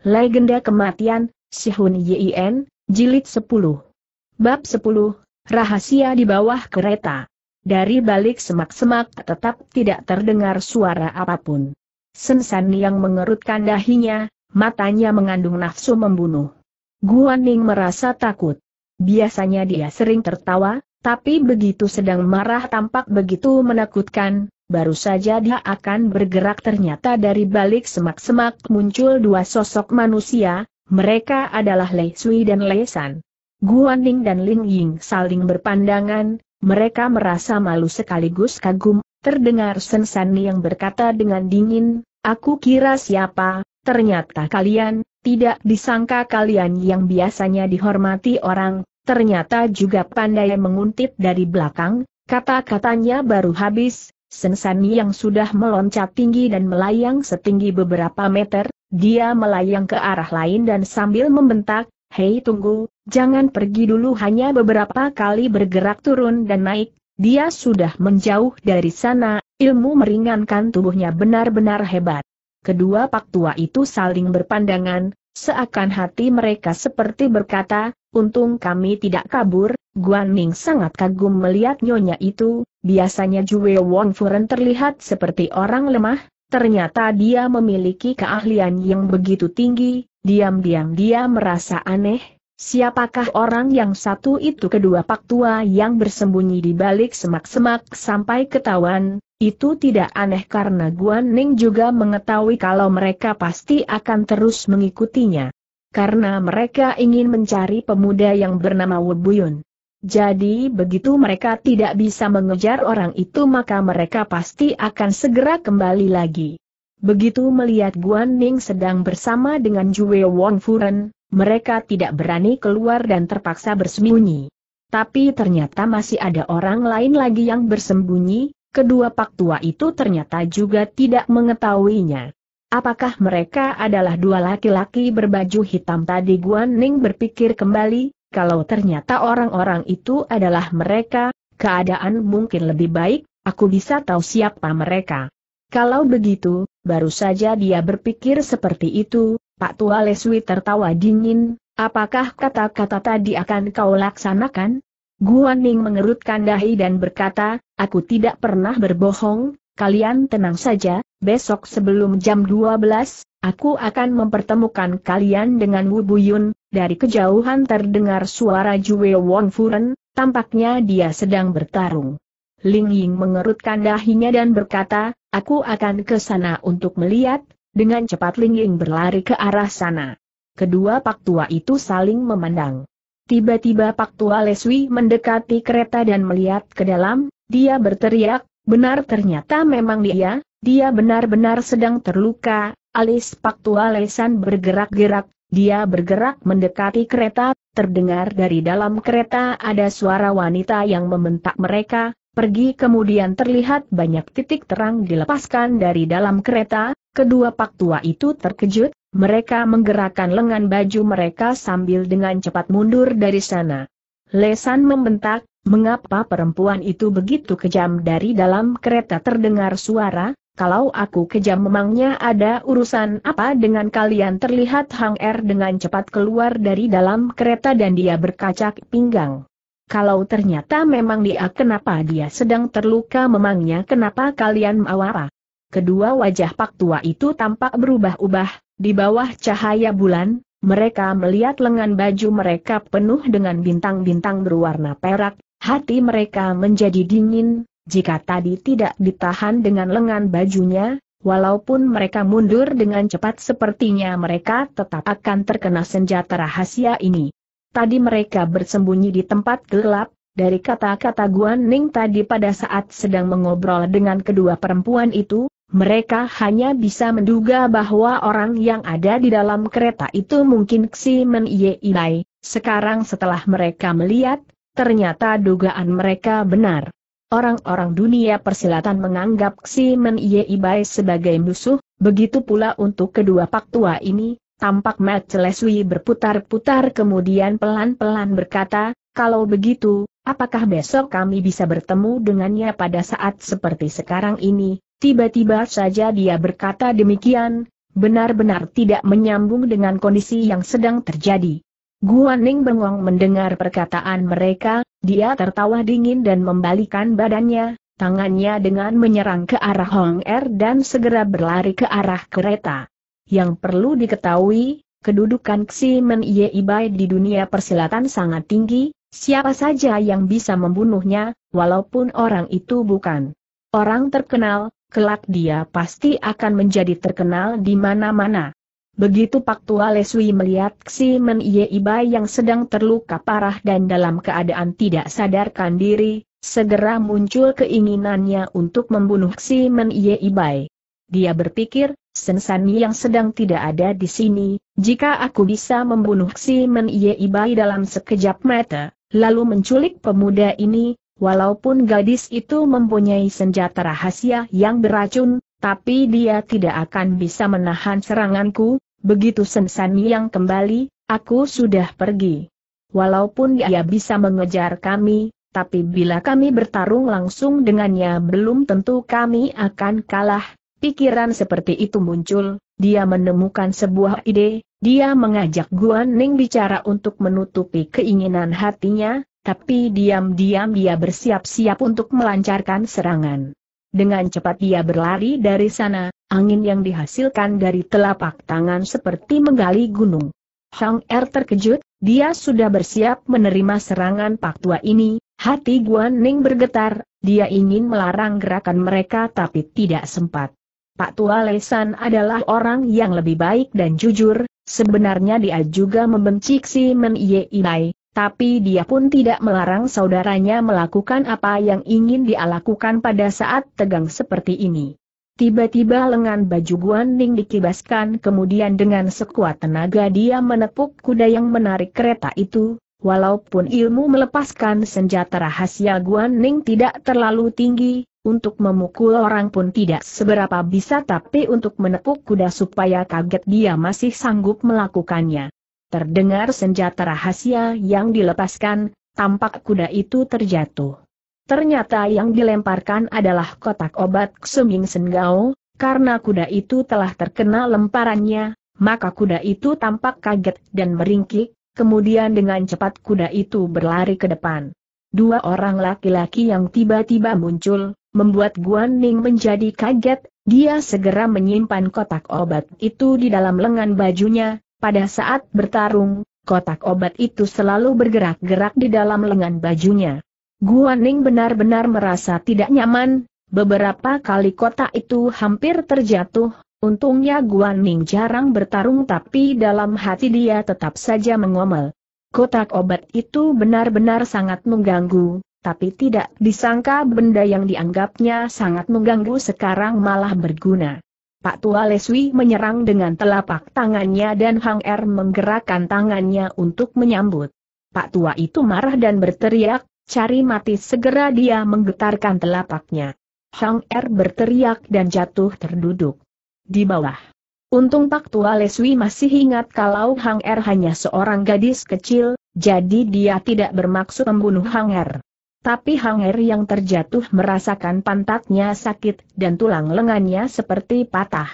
Legenda Kematian, Sihun Yin, Jilid 10. Bab 10, Rahasia di Bawah Kereta. Dari balik semak-semak tetap tidak terdengar suara apapun. Sensan yang mengerutkan dahinya, matanya mengandung nafsu membunuh. Guan Ning merasa takut. Biasanya dia sering tertawa, tapi begitu sedang marah tampak begitu menakutkan, baru saja dia akan bergerak ternyata dari balik semak-semak muncul dua sosok manusia, mereka adalah Lei Sui dan Lei San. Guan Ning dan Ling Ying saling berpandangan, mereka merasa malu sekaligus kagum, terdengar Sen San yang berkata dengan dingin, Aku kira siapa, ternyata kalian, tidak disangka kalian yang biasanya dihormati orang, ternyata juga pandai menguntit dari belakang, kata-katanya baru habis, Sensani yang sudah meloncat tinggi dan melayang setinggi beberapa meter, dia melayang ke arah lain dan sambil membentak, Hei tunggu, jangan pergi dulu hanya beberapa kali bergerak turun dan naik, dia sudah menjauh dari sana, ilmu meringankan tubuhnya benar-benar hebat. Kedua pak tua itu saling berpandangan, Seakan hati mereka seperti berkata, untung kami tidak kabur, Guan Ning sangat kagum melihat nyonya itu, biasanya Jue Wong Furen terlihat seperti orang lemah, ternyata dia memiliki keahlian yang begitu tinggi, diam-diam dia merasa aneh, Siapakah orang yang satu itu kedua pak tua yang bersembunyi di balik semak-semak sampai ketahuan, itu tidak aneh karena Guan Ning juga mengetahui kalau mereka pasti akan terus mengikutinya. Karena mereka ingin mencari pemuda yang bernama Buyun. Jadi begitu mereka tidak bisa mengejar orang itu maka mereka pasti akan segera kembali lagi. Begitu melihat Guan Ning sedang bersama dengan Jue Wong Furen, mereka tidak berani keluar dan terpaksa bersembunyi. Tapi ternyata masih ada orang lain lagi yang bersembunyi, Kedua pak tua itu ternyata juga tidak mengetahuinya. Apakah mereka adalah dua laki-laki berbaju hitam tadi Guan Ning berpikir kembali, kalau ternyata orang-orang itu adalah mereka, keadaan mungkin lebih baik, aku bisa tahu siapa mereka. Kalau begitu, baru saja dia berpikir seperti itu, Pak Tua Leswi tertawa dingin, apakah kata-kata tadi akan kau laksanakan? Guan Ning mengerutkan dahi dan berkata, aku tidak pernah berbohong, kalian tenang saja, besok sebelum jam 12, aku akan mempertemukan kalian dengan Wu Buyun, dari kejauhan terdengar suara Jue Won Furen, tampaknya dia sedang bertarung. Ling Ying mengerutkan dahinya dan berkata, aku akan ke sana untuk melihat, dengan cepat Ling Ying berlari ke arah sana. Kedua pak tua itu saling memandang. Tiba-tiba Pak Tua Leswi mendekati kereta dan melihat ke dalam, dia berteriak, benar ternyata memang dia, dia benar-benar sedang terluka, alis Pak Tua Lesan bergerak-gerak, dia bergerak mendekati kereta, terdengar dari dalam kereta ada suara wanita yang membentak mereka, pergi kemudian terlihat banyak titik terang dilepaskan dari dalam kereta, kedua Pak Tua itu terkejut, mereka menggerakkan lengan baju mereka sambil dengan cepat mundur dari sana. Lesan membentak, mengapa perempuan itu begitu kejam dari dalam kereta terdengar suara, kalau aku kejam memangnya ada urusan apa dengan kalian terlihat Hang Er dengan cepat keluar dari dalam kereta dan dia berkacak pinggang. Kalau ternyata memang dia kenapa dia sedang terluka memangnya kenapa kalian mau apa? Kedua wajah pak tua itu tampak berubah-ubah, di bawah cahaya bulan, mereka melihat lengan baju mereka penuh dengan bintang-bintang berwarna perak, hati mereka menjadi dingin, jika tadi tidak ditahan dengan lengan bajunya, walaupun mereka mundur dengan cepat sepertinya mereka tetap akan terkena senjata rahasia ini. Tadi mereka bersembunyi di tempat gelap, dari kata-kata Guan Ning tadi pada saat sedang mengobrol dengan kedua perempuan itu, mereka hanya bisa menduga bahwa orang yang ada di dalam kereta itu mungkin Xi Men Ye Sekarang setelah mereka melihat, ternyata dugaan mereka benar. Orang-orang dunia persilatan menganggap Xi Men Ye sebagai musuh, begitu pula untuk kedua pak tua ini, tampak Mat Celeswi berputar-putar kemudian pelan-pelan berkata, kalau begitu, apakah besok kami bisa bertemu dengannya pada saat seperti sekarang ini? Tiba-tiba saja dia berkata demikian, benar-benar tidak menyambung dengan kondisi yang sedang terjadi. Guan Ning bengong mendengar perkataan mereka, dia tertawa dingin dan membalikan badannya, tangannya dengan menyerang ke arah Hong Er dan segera berlari ke arah kereta. Yang perlu diketahui, kedudukan Xi Men Ibai di dunia persilatan sangat tinggi, Siapa saja yang bisa membunuhnya, walaupun orang itu bukan orang terkenal, kelak dia pasti akan menjadi terkenal di mana-mana. Begitu Pak Tua Lesui melihat Men Ye Iba yang sedang terluka parah dan dalam keadaan tidak sadarkan diri, segera muncul keinginannya untuk membunuh Men Ye Ibai. Dia berpikir, Sensan yang sedang tidak ada di sini, jika aku bisa membunuh Men Ye Ibai dalam sekejap mata, lalu menculik pemuda ini, walaupun gadis itu mempunyai senjata rahasia yang beracun, tapi dia tidak akan bisa menahan seranganku, begitu Sensan yang kembali, aku sudah pergi. Walaupun dia bisa mengejar kami, tapi bila kami bertarung langsung dengannya belum tentu kami akan kalah, pikiran seperti itu muncul, dia menemukan sebuah ide, dia mengajak Guan Ning bicara untuk menutupi keinginan hatinya, tapi diam-diam dia bersiap-siap untuk melancarkan serangan. Dengan cepat dia berlari dari sana, angin yang dihasilkan dari telapak tangan seperti menggali gunung. Hang Er terkejut, dia sudah bersiap menerima serangan Pak Tua ini, hati Guan Ning bergetar, dia ingin melarang gerakan mereka tapi tidak sempat. Pak Tua Lesan adalah orang yang lebih baik dan jujur, Sebenarnya dia juga membenci si Men Ye Inai, tapi dia pun tidak melarang saudaranya melakukan apa yang ingin dia lakukan pada saat tegang seperti ini. Tiba-tiba lengan baju Guan Ning dikibaskan kemudian dengan sekuat tenaga dia menepuk kuda yang menarik kereta itu, Walaupun ilmu melepaskan senjata rahasia Guan Ning tidak terlalu tinggi, untuk memukul orang pun tidak seberapa bisa tapi untuk menepuk kuda supaya kaget dia masih sanggup melakukannya. Terdengar senjata rahasia yang dilepaskan, tampak kuda itu terjatuh. Ternyata yang dilemparkan adalah kotak obat Xuming Senggao, karena kuda itu telah terkena lemparannya, maka kuda itu tampak kaget dan meringkik, kemudian dengan cepat kuda itu berlari ke depan. Dua orang laki-laki yang tiba-tiba muncul, membuat Guan Ning menjadi kaget, dia segera menyimpan kotak obat itu di dalam lengan bajunya, pada saat bertarung, kotak obat itu selalu bergerak-gerak di dalam lengan bajunya. Guan Ning benar-benar merasa tidak nyaman, beberapa kali kotak itu hampir terjatuh, Untungnya Guan Ning jarang bertarung tapi dalam hati dia tetap saja mengomel. Kotak obat itu benar-benar sangat mengganggu, tapi tidak disangka benda yang dianggapnya sangat mengganggu sekarang malah berguna. Pak Tua Leswi menyerang dengan telapak tangannya dan Hang Er menggerakkan tangannya untuk menyambut. Pak Tua itu marah dan berteriak, cari mati segera dia menggetarkan telapaknya. Hang Er berteriak dan jatuh terduduk di bawah. Untung Pak Tua Leswi masih ingat kalau Hang Er hanya seorang gadis kecil, jadi dia tidak bermaksud membunuh Hang Er. Tapi Hang Er yang terjatuh merasakan pantatnya sakit dan tulang lengannya seperti patah.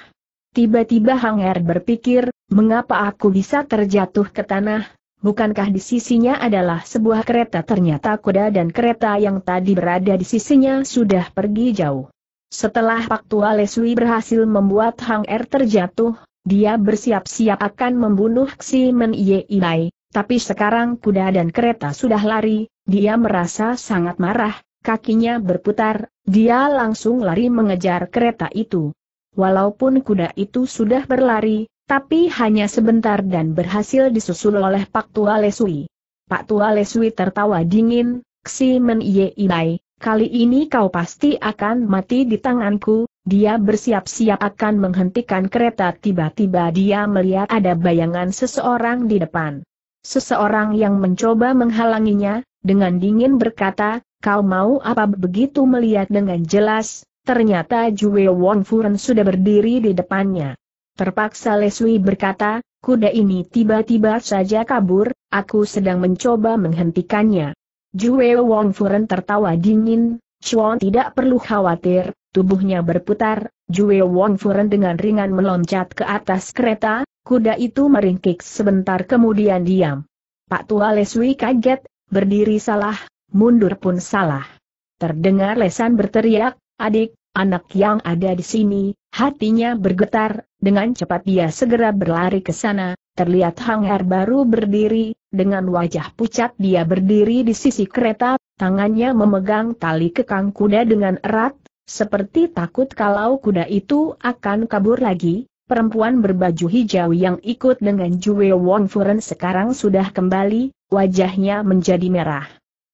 Tiba-tiba Hang Er berpikir, mengapa aku bisa terjatuh ke tanah? Bukankah di sisinya adalah sebuah kereta? Ternyata kuda dan kereta yang tadi berada di sisinya sudah pergi jauh. Setelah Pak Tua Lesui berhasil membuat Hang Er terjatuh, dia bersiap-siap akan membunuh Xi Ximen Ye Ilai, tapi sekarang kuda dan kereta sudah lari, dia merasa sangat marah, kakinya berputar, dia langsung lari mengejar kereta itu. Walaupun kuda itu sudah berlari, tapi hanya sebentar dan berhasil disusul oleh Pak Tua Lesui. Pak Tua Lesui tertawa dingin, Xi Ximen Ye Ilai, Kali ini kau pasti akan mati di tanganku, dia bersiap-siap akan menghentikan kereta tiba-tiba dia melihat ada bayangan seseorang di depan. Seseorang yang mencoba menghalanginya, dengan dingin berkata, kau mau apa begitu melihat dengan jelas, ternyata Jue Wong Furen sudah berdiri di depannya. Terpaksa Lesui berkata, kuda ini tiba-tiba saja kabur, aku sedang mencoba menghentikannya. Jue Wong Furen tertawa dingin, Chuan tidak perlu khawatir, tubuhnya berputar, Jue Wong Furen dengan ringan meloncat ke atas kereta, kuda itu meringkik sebentar kemudian diam. Pak Tua Leswi kaget, berdiri salah, mundur pun salah. Terdengar Lesan berteriak, adik, anak yang ada di sini, hatinya bergetar, dengan cepat dia segera berlari ke sana, terlihat Hang Er baru berdiri, dengan wajah pucat dia berdiri di sisi kereta, tangannya memegang tali kekang kuda dengan erat, seperti takut kalau kuda itu akan kabur lagi. Perempuan berbaju hijau yang ikut dengan Jue Wong Furen sekarang sudah kembali, wajahnya menjadi merah.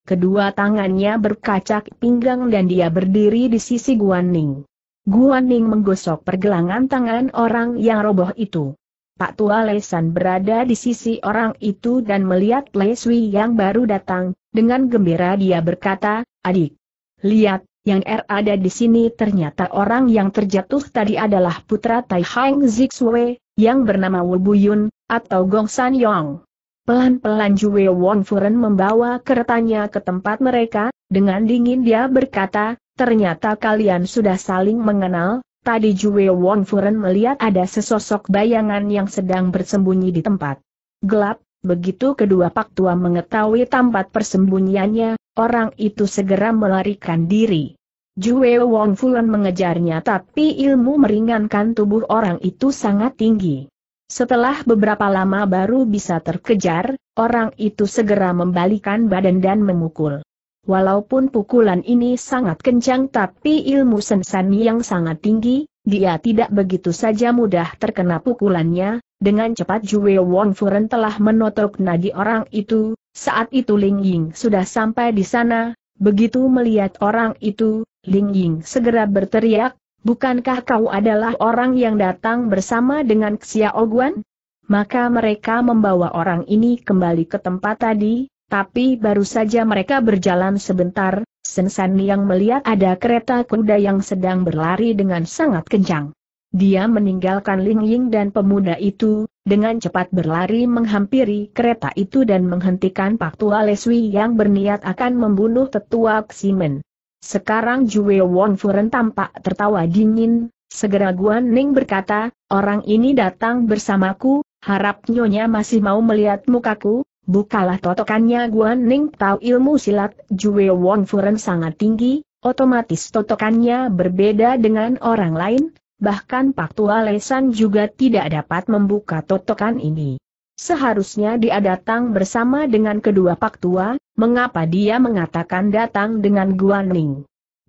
Kedua tangannya berkacak pinggang dan dia berdiri di sisi Guan Ning. Guan Ning menggosok pergelangan tangan orang yang roboh itu. Pak Tua Lesan berada di sisi orang itu dan melihat Leswi yang baru datang, dengan gembira dia berkata, adik, lihat, yang R er ada di sini ternyata orang yang terjatuh tadi adalah putra Tai Hang Zixue, yang bernama Wu Buyun, atau Gong San Yong. Pelan-pelan Jue Wong Furen membawa keretanya ke tempat mereka, dengan dingin dia berkata, ternyata kalian sudah saling mengenal, Tadi Jue Won Furen melihat ada sesosok bayangan yang sedang bersembunyi di tempat gelap, begitu kedua pak tua mengetahui tempat persembunyiannya, orang itu segera melarikan diri. Jue Wong Furen mengejarnya tapi ilmu meringankan tubuh orang itu sangat tinggi. Setelah beberapa lama baru bisa terkejar, orang itu segera membalikan badan dan memukul. Walaupun pukulan ini sangat kencang tapi ilmu sensani yang sangat tinggi, dia tidak begitu saja mudah terkena pukulannya, dengan cepat Jue Wong Furen telah menotok nadi orang itu, saat itu Ling Ying sudah sampai di sana, begitu melihat orang itu, Ling Ying segera berteriak, bukankah kau adalah orang yang datang bersama dengan Xiao Guan? Maka mereka membawa orang ini kembali ke tempat tadi, tapi baru saja mereka berjalan sebentar, Sensan yang melihat ada kereta kuda yang sedang berlari dengan sangat kencang. Dia meninggalkan Ling Ying dan pemuda itu, dengan cepat berlari menghampiri kereta itu dan menghentikan Pak Tua Leswi yang berniat akan membunuh tetua Ximen. Sekarang Jue Won Furen tampak tertawa dingin, segera Guan Ning berkata, orang ini datang bersamaku, harap nyonya masih mau melihat mukaku, bukalah totokannya Guan Ning tahu ilmu silat, Jue Wong Furen sangat tinggi, otomatis totokannya berbeda dengan orang lain, bahkan Pak Tua Lesan juga tidak dapat membuka totokan ini. Seharusnya dia datang bersama dengan kedua Pak Tua, mengapa dia mengatakan datang dengan Guan Ning?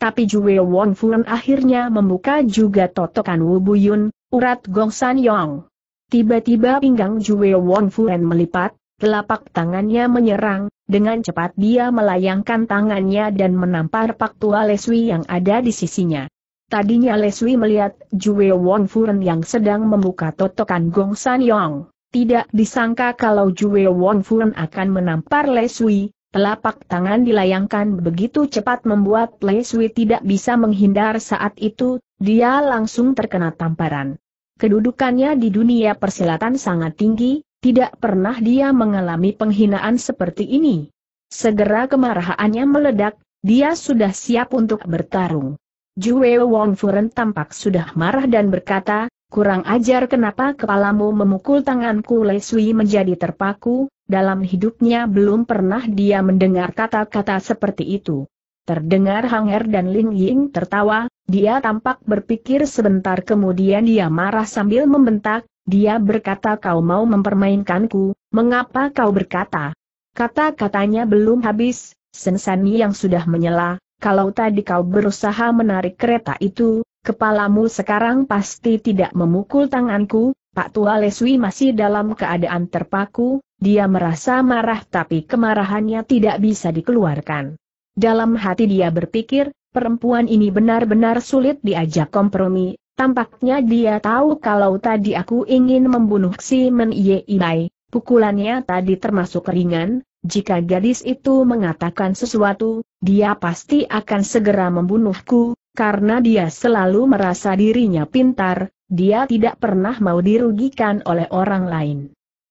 Tapi Jue Wong Furen akhirnya membuka juga totokan Wu Buyun, urat Gong San Yong. Tiba-tiba pinggang Jue Wong Furen melipat, Telapak tangannya menyerang, dengan cepat dia melayangkan tangannya dan menampar Pak Tua Leswi yang ada di sisinya. Tadinya Leswi melihat Jue Wong Furen yang sedang membuka totokan Gong San Yong. Tidak disangka kalau Jue Wong Furen akan menampar Leswi, telapak tangan dilayangkan begitu cepat membuat Leswi tidak bisa menghindar saat itu, dia langsung terkena tamparan. Kedudukannya di dunia persilatan sangat tinggi, tidak pernah dia mengalami penghinaan seperti ini. Segera kemarahannya meledak, dia sudah siap untuk bertarung. Jue Wong Furen tampak sudah marah dan berkata, kurang ajar kenapa kepalamu memukul tanganku Le Sui menjadi terpaku, dalam hidupnya belum pernah dia mendengar kata-kata seperti itu. Terdengar Hang Er dan Ling Ying tertawa, dia tampak berpikir sebentar kemudian dia marah sambil membentak, dia berkata kau mau mempermainkanku, mengapa kau berkata? Kata-katanya belum habis, Sensani yang sudah menyela, kalau tadi kau berusaha menarik kereta itu, kepalamu sekarang pasti tidak memukul tanganku, Pak Tua Leswi masih dalam keadaan terpaku, dia merasa marah tapi kemarahannya tidak bisa dikeluarkan. Dalam hati dia berpikir, perempuan ini benar-benar sulit diajak kompromi, Tampaknya dia tahu kalau tadi aku ingin membunuh si Men Ye Ibai, pukulannya tadi termasuk ringan, jika gadis itu mengatakan sesuatu, dia pasti akan segera membunuhku, karena dia selalu merasa dirinya pintar, dia tidak pernah mau dirugikan oleh orang lain.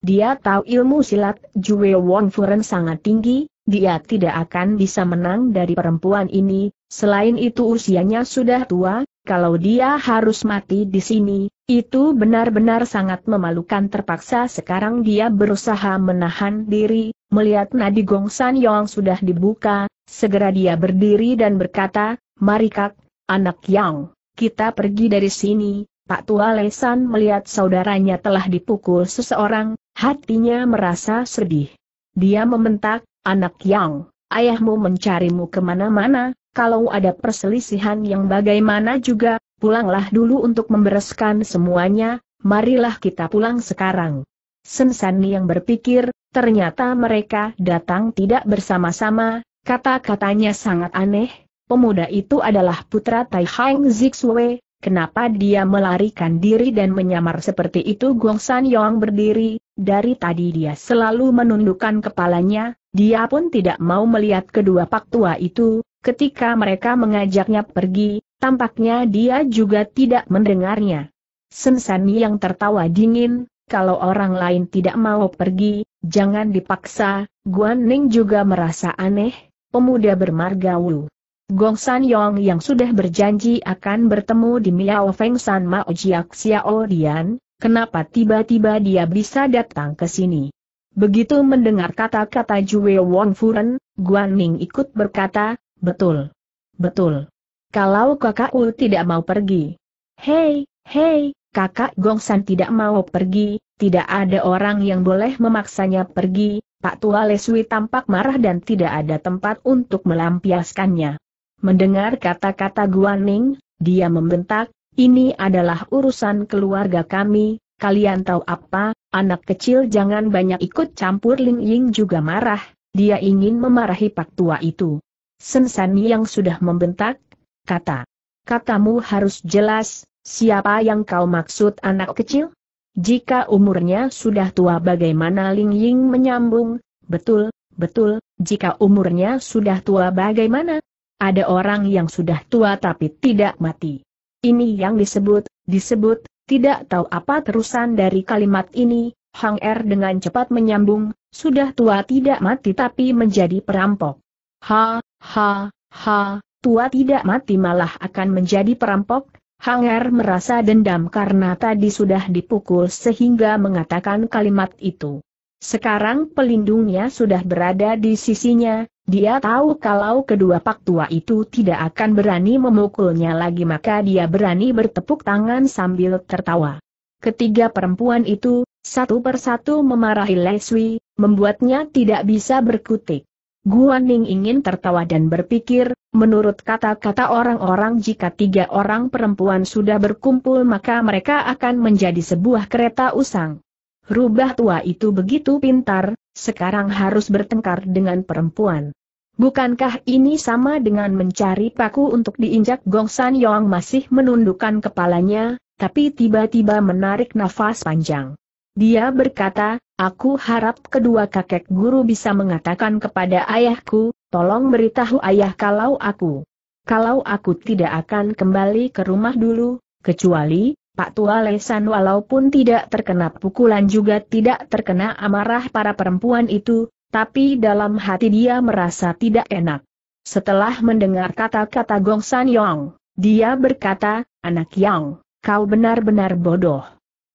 Dia tahu ilmu silat Jue Wong Furen sangat tinggi, dia tidak akan bisa menang dari perempuan ini, selain itu usianya sudah tua, kalau dia harus mati di sini, itu benar-benar sangat memalukan terpaksa sekarang dia berusaha menahan diri, melihat nadi Gong San Yong sudah dibuka, segera dia berdiri dan berkata, Mari kak, anak Yang, kita pergi dari sini, Pak Tua Lesan melihat saudaranya telah dipukul seseorang, hatinya merasa sedih. Dia membentak, anak Yang, ayahmu mencarimu kemana-mana, kalau ada perselisihan yang bagaimana juga, pulanglah dulu untuk membereskan semuanya, marilah kita pulang sekarang. Sensani yang berpikir, ternyata mereka datang tidak bersama-sama, kata-katanya sangat aneh, pemuda itu adalah putra Tai Zixue, kenapa dia melarikan diri dan menyamar seperti itu Gong San Yong berdiri, dari tadi dia selalu menundukkan kepalanya, dia pun tidak mau melihat kedua pak tua itu, ketika mereka mengajaknya pergi, tampaknya dia juga tidak mendengarnya. Sensani yang tertawa dingin, kalau orang lain tidak mau pergi, jangan dipaksa, Guan Ning juga merasa aneh, pemuda bermarga Wu. Gong San Yong yang sudah berjanji akan bertemu di Miao Feng San Mao Jiak Xiao Dian, kenapa tiba-tiba dia bisa datang ke sini? Begitu mendengar kata-kata Jue Wong Furen, Guan Ning ikut berkata, betul. Betul. Kalau kakak U tidak mau pergi. Hei, hei, kakak Gongsan tidak mau pergi, tidak ada orang yang boleh memaksanya pergi, Pak Tua Lesui tampak marah dan tidak ada tempat untuk melampiaskannya. Mendengar kata-kata Guan Ning, dia membentak, ini adalah urusan keluarga kami, kalian tahu apa, Anak kecil jangan banyak ikut campur Ling Ying juga marah, dia ingin memarahi pak tua itu. San yang sudah membentak, kata. Katamu harus jelas, siapa yang kau maksud anak kecil? Jika umurnya sudah tua bagaimana Ling Ying menyambung, betul, betul, jika umurnya sudah tua bagaimana? Ada orang yang sudah tua tapi tidak mati. Ini yang disebut, disebut, tidak tahu apa terusan dari kalimat ini, Hang Er dengan cepat menyambung, sudah tua tidak mati tapi menjadi perampok. Ha, ha, ha, tua tidak mati malah akan menjadi perampok, Hang Er merasa dendam karena tadi sudah dipukul sehingga mengatakan kalimat itu. Sekarang pelindungnya sudah berada di sisinya, dia tahu kalau kedua pak tua itu tidak akan berani memukulnya lagi maka dia berani bertepuk tangan sambil tertawa. Ketiga perempuan itu, satu persatu memarahi Leswi, membuatnya tidak bisa berkutik. Guan Ning ingin tertawa dan berpikir, menurut kata-kata orang-orang jika tiga orang perempuan sudah berkumpul maka mereka akan menjadi sebuah kereta usang. Rubah tua itu begitu pintar, sekarang harus bertengkar dengan perempuan. Bukankah ini sama dengan mencari paku untuk diinjak Gong San Yong masih menundukkan kepalanya, tapi tiba-tiba menarik nafas panjang. Dia berkata, aku harap kedua kakek guru bisa mengatakan kepada ayahku, tolong beritahu ayah kalau aku. Kalau aku tidak akan kembali ke rumah dulu, kecuali, Pak Tua Lesan walaupun tidak terkena pukulan juga tidak terkena amarah para perempuan itu, tapi dalam hati dia merasa tidak enak. Setelah mendengar kata-kata Gong San Yong, dia berkata, Anak Yang, kau benar-benar bodoh.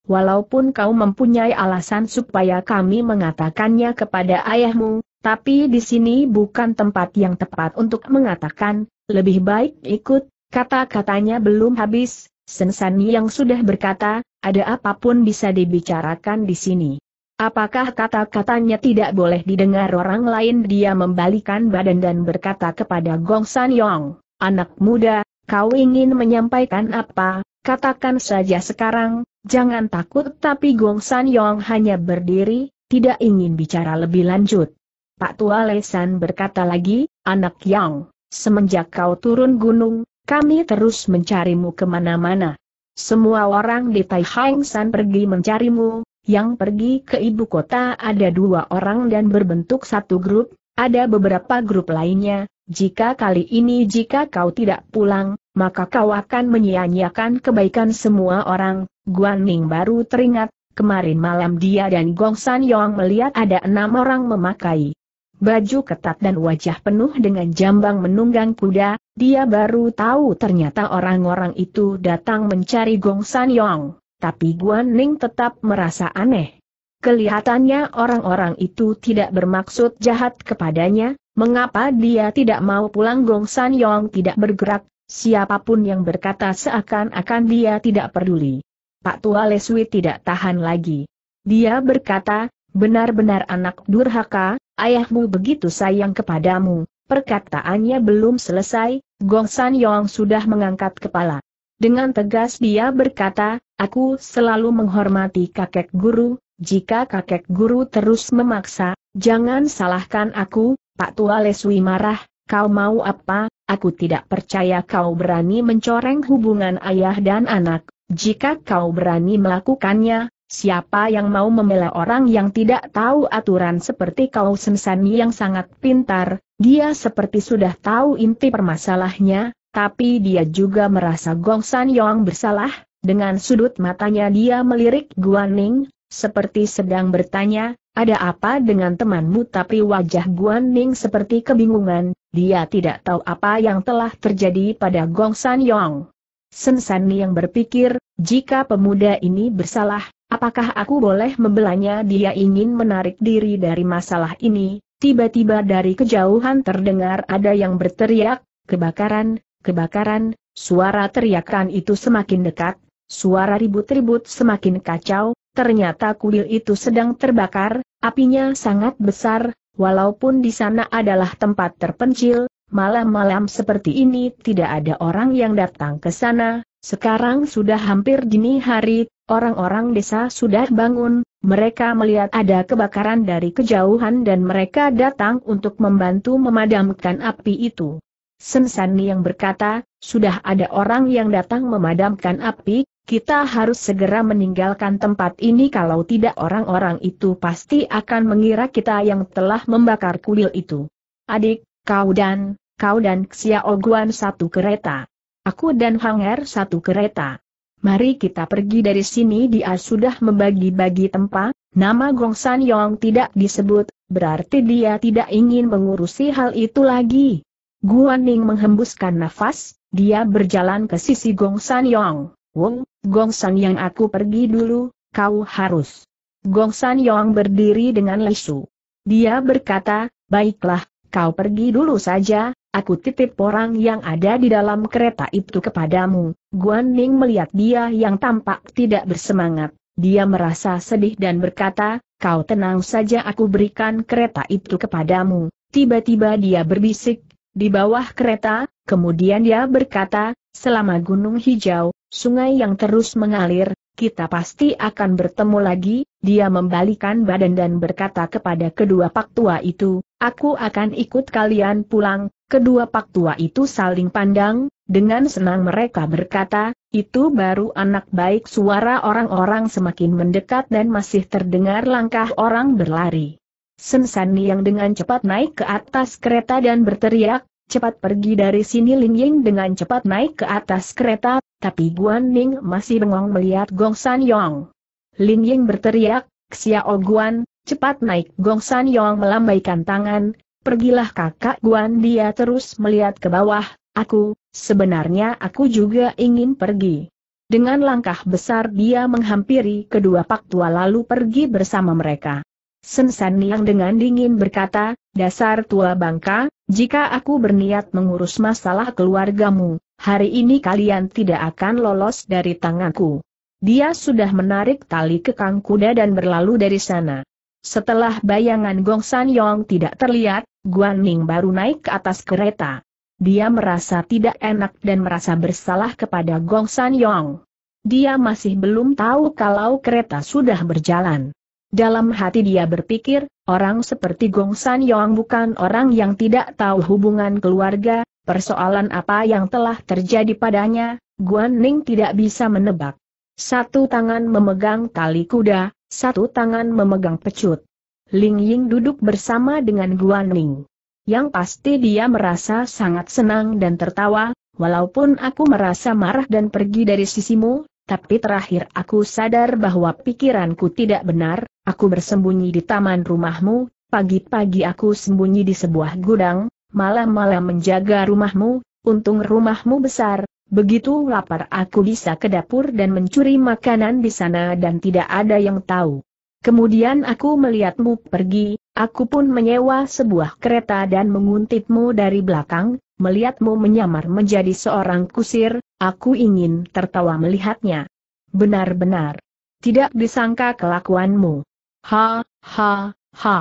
Walaupun kau mempunyai alasan supaya kami mengatakannya kepada ayahmu, tapi di sini bukan tempat yang tepat untuk mengatakan, lebih baik ikut, kata-katanya belum habis, Sensan yang sudah berkata, ada apapun bisa dibicarakan di sini. Apakah kata-katanya tidak boleh didengar orang lain? Dia membalikan badan dan berkata kepada Gong San Yong, anak muda, kau ingin menyampaikan apa? Katakan saja sekarang, jangan takut. Tapi Gong San Yong hanya berdiri, tidak ingin bicara lebih lanjut. Pak Tua Lesan berkata lagi, anak Yang, semenjak kau turun gunung, kami terus mencarimu kemana-mana. Semua orang di Tai Hang San pergi mencarimu, yang pergi ke ibu kota ada dua orang dan berbentuk satu grup, ada beberapa grup lainnya, jika kali ini jika kau tidak pulang, maka kau akan menyia-nyiakan kebaikan semua orang. Guan Ning baru teringat, kemarin malam dia dan Gong San Yong melihat ada enam orang memakai baju ketat dan wajah penuh dengan jambang menunggang kuda, dia baru tahu ternyata orang-orang itu datang mencari Gong San Yong, tapi Guan Ning tetap merasa aneh. Kelihatannya orang-orang itu tidak bermaksud jahat kepadanya, mengapa dia tidak mau pulang Gong San Yong tidak bergerak, siapapun yang berkata seakan-akan dia tidak peduli. Pak Tua Leswi tidak tahan lagi. Dia berkata, benar-benar anak durhaka, ayahmu begitu sayang kepadamu. Perkataannya belum selesai, Gong San Yong sudah mengangkat kepala. Dengan tegas dia berkata, aku selalu menghormati kakek guru, jika kakek guru terus memaksa, jangan salahkan aku, Pak Tua Leswi marah, kau mau apa, aku tidak percaya kau berani mencoreng hubungan ayah dan anak, jika kau berani melakukannya, Siapa yang mau membela orang yang tidak tahu aturan seperti kau Sensani yang sangat pintar, dia seperti sudah tahu inti permasalahnya, tapi dia juga merasa Gong San Yong bersalah, dengan sudut matanya dia melirik Guan Ning, seperti sedang bertanya, ada apa dengan temanmu tapi wajah Guan Ning seperti kebingungan, dia tidak tahu apa yang telah terjadi pada Gong San Yong. Sensani yang berpikir, jika pemuda ini bersalah, Apakah aku boleh membelanya dia ingin menarik diri dari masalah ini? Tiba-tiba dari kejauhan terdengar ada yang berteriak, kebakaran, kebakaran, suara teriakan itu semakin dekat, suara ribut-ribut semakin kacau, ternyata kuil itu sedang terbakar, apinya sangat besar, walaupun di sana adalah tempat terpencil, malam-malam seperti ini tidak ada orang yang datang ke sana, sekarang sudah hampir dini hari, Orang-orang desa sudah bangun, mereka melihat ada kebakaran dari kejauhan dan mereka datang untuk membantu memadamkan api itu. Sensani yang berkata, sudah ada orang yang datang memadamkan api, kita harus segera meninggalkan tempat ini kalau tidak orang-orang itu pasti akan mengira kita yang telah membakar kuil itu. Adik, kau dan, kau dan Xiaoguan satu kereta. Aku dan Hanger satu kereta mari kita pergi dari sini dia sudah membagi-bagi tempat, nama Gong San Yong tidak disebut, berarti dia tidak ingin mengurusi hal itu lagi. Guan Ning menghembuskan nafas, dia berjalan ke sisi Gong San Yong. Wong, Gong San yang aku pergi dulu, kau harus. Gong San Yong berdiri dengan lesu. Dia berkata, baiklah, kau pergi dulu saja, Aku titip orang yang ada di dalam kereta itu kepadamu. Guan Ning melihat dia yang tampak tidak bersemangat. Dia merasa sedih dan berkata, kau tenang saja aku berikan kereta itu kepadamu. Tiba-tiba dia berbisik, di bawah kereta, kemudian dia berkata, selama gunung hijau, sungai yang terus mengalir, kita pasti akan bertemu lagi, dia membalikan badan dan berkata kepada kedua pak tua itu, Aku akan ikut kalian pulang. Kedua pak tua itu saling pandang, dengan senang mereka berkata, itu baru anak baik suara orang-orang semakin mendekat dan masih terdengar langkah orang berlari. Sensani yang dengan cepat naik ke atas kereta dan berteriak, cepat pergi dari sini Ling Ying dengan cepat naik ke atas kereta, tapi Guan Ning masih bengong melihat Gong San Yong. Ling Ying berteriak, Xiao Guan, Cepat naik Gong San Yong melambaikan tangan, pergilah kakak Guan dia terus melihat ke bawah, aku, sebenarnya aku juga ingin pergi. Dengan langkah besar dia menghampiri kedua pak tua lalu pergi bersama mereka. Sen San yang dengan dingin berkata, dasar tua bangka, jika aku berniat mengurus masalah keluargamu, hari ini kalian tidak akan lolos dari tanganku. Dia sudah menarik tali kekang kuda dan berlalu dari sana setelah bayangan Gong San Yong tidak terlihat, Guan Ning baru naik ke atas kereta. Dia merasa tidak enak dan merasa bersalah kepada Gong San Yong. Dia masih belum tahu kalau kereta sudah berjalan. Dalam hati dia berpikir, orang seperti Gong San Yong bukan orang yang tidak tahu hubungan keluarga, persoalan apa yang telah terjadi padanya, Guan Ning tidak bisa menebak. Satu tangan memegang tali kuda, satu tangan memegang pecut. Ling Ying duduk bersama dengan Guan Ning. Yang pasti dia merasa sangat senang dan tertawa, walaupun aku merasa marah dan pergi dari sisimu, tapi terakhir aku sadar bahwa pikiranku tidak benar, aku bersembunyi di taman rumahmu, pagi-pagi aku sembunyi di sebuah gudang, malam-malam menjaga rumahmu, untung rumahmu besar, Begitu lapar aku bisa ke dapur dan mencuri makanan di sana dan tidak ada yang tahu. Kemudian aku melihatmu pergi, aku pun menyewa sebuah kereta dan menguntitmu dari belakang, melihatmu menyamar menjadi seorang kusir, aku ingin tertawa melihatnya. Benar-benar. Tidak disangka kelakuanmu. Ha, ha, ha.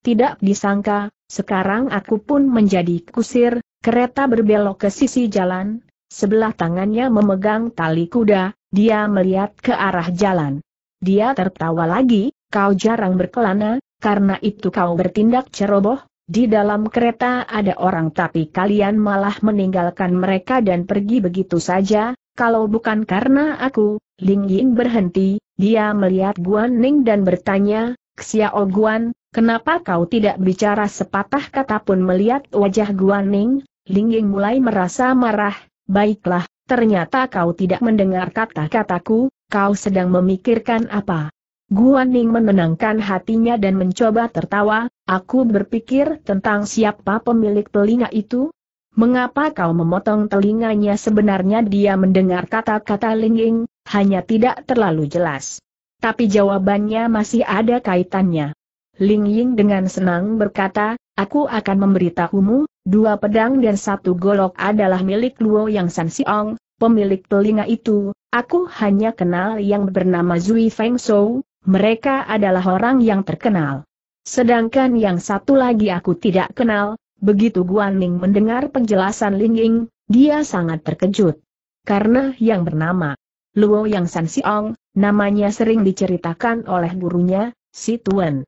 Tidak disangka, sekarang aku pun menjadi kusir, kereta berbelok ke sisi jalan, Sebelah tangannya memegang tali kuda, dia melihat ke arah jalan. Dia tertawa lagi, kau jarang berkelana, karena itu kau bertindak ceroboh, di dalam kereta ada orang tapi kalian malah meninggalkan mereka dan pergi begitu saja, kalau bukan karena aku, Ling Ying berhenti, dia melihat Guan Ning dan bertanya, Xiao Guan, kenapa kau tidak bicara sepatah kata pun melihat wajah Guan Ning? Ling Ying mulai merasa marah, Baiklah, ternyata kau tidak mendengar kata-kataku, kau sedang memikirkan apa? Guan Ning menenangkan hatinya dan mencoba tertawa, aku berpikir tentang siapa pemilik telinga itu? Mengapa kau memotong telinganya sebenarnya dia mendengar kata-kata Ying, hanya tidak terlalu jelas. Tapi jawabannya masih ada kaitannya. Ling Ying dengan senang berkata, aku akan memberitahumu, dua pedang dan satu golok adalah milik Luo Yang San Siong, pemilik telinga itu, aku hanya kenal yang bernama Zui Feng Shou, mereka adalah orang yang terkenal. Sedangkan yang satu lagi aku tidak kenal, begitu Guan Ning mendengar penjelasan Ling Ying, dia sangat terkejut. Karena yang bernama Luo Yang San Siong, namanya sering diceritakan oleh gurunya, Si Tuan.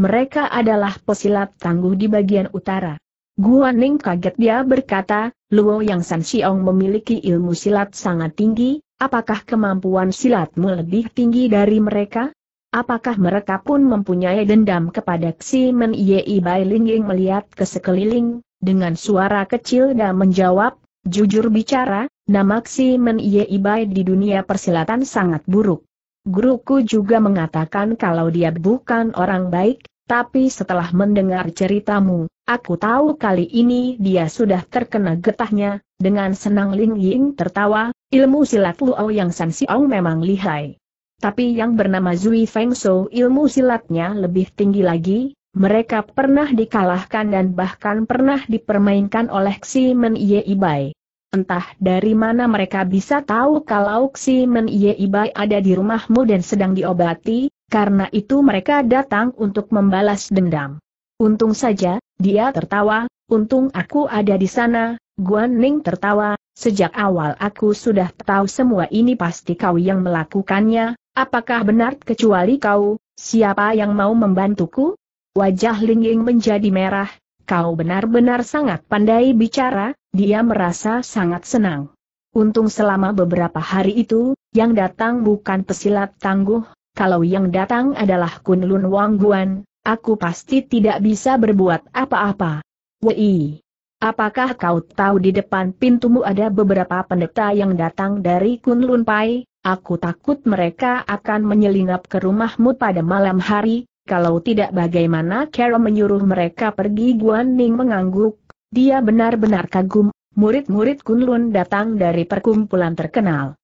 Mereka adalah pesilat tangguh di bagian utara. Guan Ning kaget dia berkata, Luo Yang San Xiong memiliki ilmu silat sangat tinggi, apakah kemampuan silatmu lebih tinggi dari mereka? Apakah mereka pun mempunyai dendam kepada Xi Men Yei Bai Lingying melihat ke sekeliling, dengan suara kecil dan menjawab, jujur bicara, nama Xi Men Yei Bai di dunia persilatan sangat buruk. Guruku juga mengatakan kalau dia bukan orang baik, tapi setelah mendengar ceritamu, aku tahu kali ini dia sudah terkena getahnya, dengan senang Ling Ying tertawa, ilmu silat Luo yang San Xiao memang lihai. Tapi yang bernama Zui Feng Shou ilmu silatnya lebih tinggi lagi, mereka pernah dikalahkan dan bahkan pernah dipermainkan oleh Xi Men Ye Ibai. Entah dari mana mereka bisa tahu kalau Xi Men Ye Ibai ada di rumahmu dan sedang diobati, karena itu mereka datang untuk membalas dendam. Untung saja, dia tertawa, untung aku ada di sana, Guan Ning tertawa, sejak awal aku sudah tahu semua ini pasti kau yang melakukannya, apakah benar kecuali kau, siapa yang mau membantuku? Wajah Ling Ying menjadi merah, kau benar-benar sangat pandai bicara, dia merasa sangat senang. Untung selama beberapa hari itu, yang datang bukan pesilat tangguh, kalau yang datang adalah Kunlun Wangguan, aku pasti tidak bisa berbuat apa-apa. Wei, apakah kau tahu di depan pintumu ada beberapa pendeta yang datang dari Kunlun Pai? Aku takut mereka akan menyelinap ke rumahmu pada malam hari, kalau tidak bagaimana Carol menyuruh mereka pergi Guan Ning mengangguk, dia benar-benar kagum, murid-murid Kunlun datang dari perkumpulan terkenal.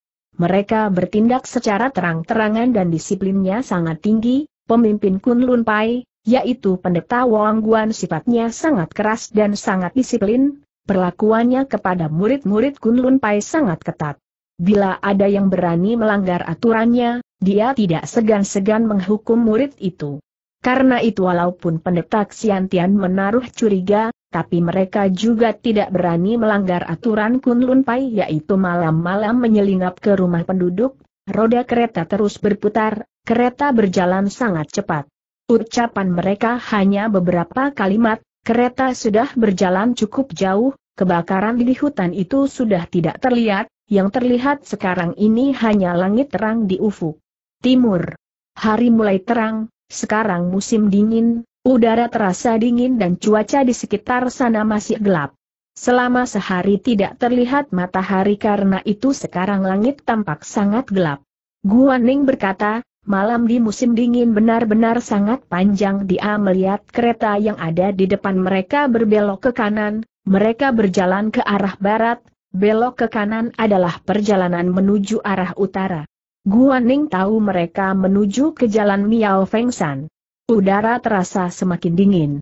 Mereka bertindak secara terang-terangan dan disiplinnya sangat tinggi, pemimpin Kunlun Pai, yaitu pendeta Wang Guan sifatnya sangat keras dan sangat disiplin, perlakuannya kepada murid-murid Kunlun Pai sangat ketat. Bila ada yang berani melanggar aturannya, dia tidak segan-segan menghukum murid itu. Karena itu walaupun pendeta Xiantian menaruh curiga, tapi mereka juga tidak berani melanggar aturan Kunlun Pai yaitu malam-malam menyelinap ke rumah penduduk, roda kereta terus berputar, kereta berjalan sangat cepat. Ucapan mereka hanya beberapa kalimat, kereta sudah berjalan cukup jauh, kebakaran di hutan itu sudah tidak terlihat, yang terlihat sekarang ini hanya langit terang di ufuk. Timur. Hari mulai terang, sekarang musim dingin, udara terasa dingin dan cuaca di sekitar sana masih gelap. Selama sehari tidak terlihat matahari karena itu sekarang langit tampak sangat gelap. Guan Ning berkata, malam di musim dingin benar-benar sangat panjang dia melihat kereta yang ada di depan mereka berbelok ke kanan, mereka berjalan ke arah barat, belok ke kanan adalah perjalanan menuju arah utara. Guan Ning tahu mereka menuju ke jalan Miao Feng San. Udara terasa semakin dingin.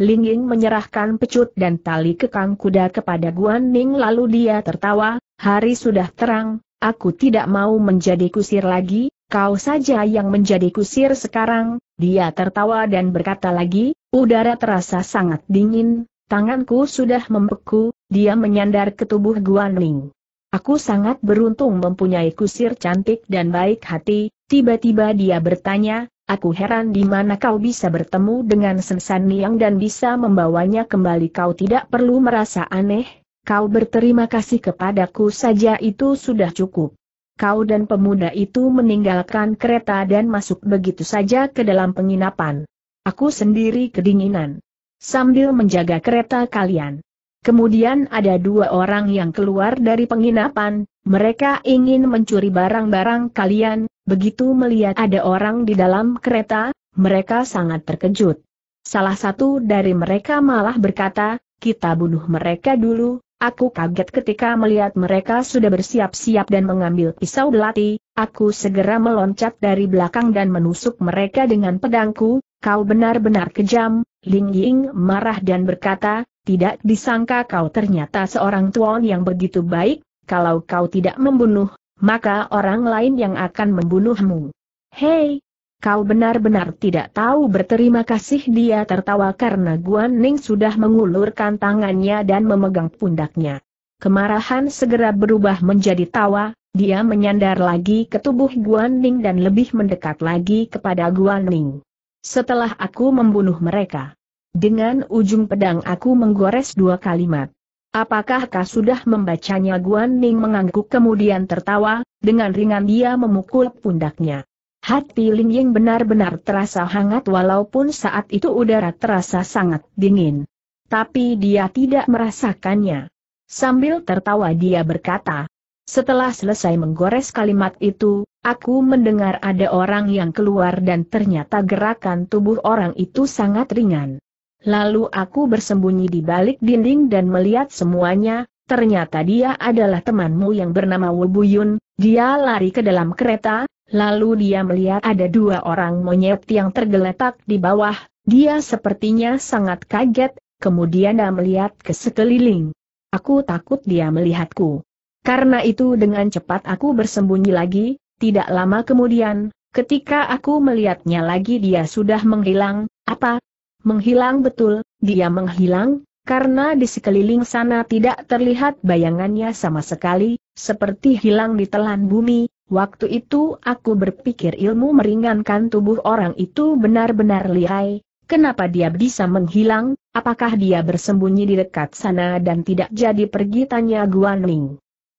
Ling Ying menyerahkan pecut dan tali kekang kuda kepada Guan Ning lalu dia tertawa, hari sudah terang, aku tidak mau menjadi kusir lagi, kau saja yang menjadi kusir sekarang, dia tertawa dan berkata lagi, udara terasa sangat dingin, tanganku sudah membeku, dia menyandar ke tubuh Guan Ning. Aku sangat beruntung mempunyai kusir cantik dan baik hati, tiba-tiba dia bertanya, aku heran di mana kau bisa bertemu dengan Sensan Niang dan bisa membawanya kembali kau tidak perlu merasa aneh, kau berterima kasih kepadaku saja itu sudah cukup. Kau dan pemuda itu meninggalkan kereta dan masuk begitu saja ke dalam penginapan. Aku sendiri kedinginan. Sambil menjaga kereta kalian. Kemudian ada dua orang yang keluar dari penginapan, mereka ingin mencuri barang-barang kalian, begitu melihat ada orang di dalam kereta, mereka sangat terkejut. Salah satu dari mereka malah berkata, kita bunuh mereka dulu, aku kaget ketika melihat mereka sudah bersiap-siap dan mengambil pisau belati, aku segera meloncat dari belakang dan menusuk mereka dengan pedangku, kau benar-benar kejam, Ling Ying marah dan berkata, tidak disangka kau ternyata seorang tuan yang begitu baik, kalau kau tidak membunuh, maka orang lain yang akan membunuhmu. Hei, kau benar-benar tidak tahu berterima kasih dia tertawa karena Guan Ning sudah mengulurkan tangannya dan memegang pundaknya. Kemarahan segera berubah menjadi tawa, dia menyandar lagi ke tubuh Guan Ning dan lebih mendekat lagi kepada Guan Ning. Setelah aku membunuh mereka, dengan ujung pedang aku menggores dua kalimat. Apakah kau sudah membacanya Guan Ning mengangguk kemudian tertawa, dengan ringan dia memukul pundaknya. Hati Ling Ying benar-benar terasa hangat walaupun saat itu udara terasa sangat dingin. Tapi dia tidak merasakannya. Sambil tertawa dia berkata, setelah selesai menggores kalimat itu, aku mendengar ada orang yang keluar dan ternyata gerakan tubuh orang itu sangat ringan. Lalu aku bersembunyi di balik dinding dan melihat semuanya, ternyata dia adalah temanmu yang bernama Wubuyun, dia lari ke dalam kereta, lalu dia melihat ada dua orang monyet yang tergeletak di bawah, dia sepertinya sangat kaget, kemudian dia melihat ke sekeliling. Aku takut dia melihatku. Karena itu dengan cepat aku bersembunyi lagi, tidak lama kemudian, ketika aku melihatnya lagi dia sudah menghilang, apa, Menghilang betul, dia menghilang, karena di sekeliling sana tidak terlihat bayangannya sama sekali, seperti hilang di telan bumi. Waktu itu aku berpikir ilmu meringankan tubuh orang itu benar-benar lihai, kenapa dia bisa menghilang, apakah dia bersembunyi di dekat sana dan tidak jadi pergi tanya Guan Ning.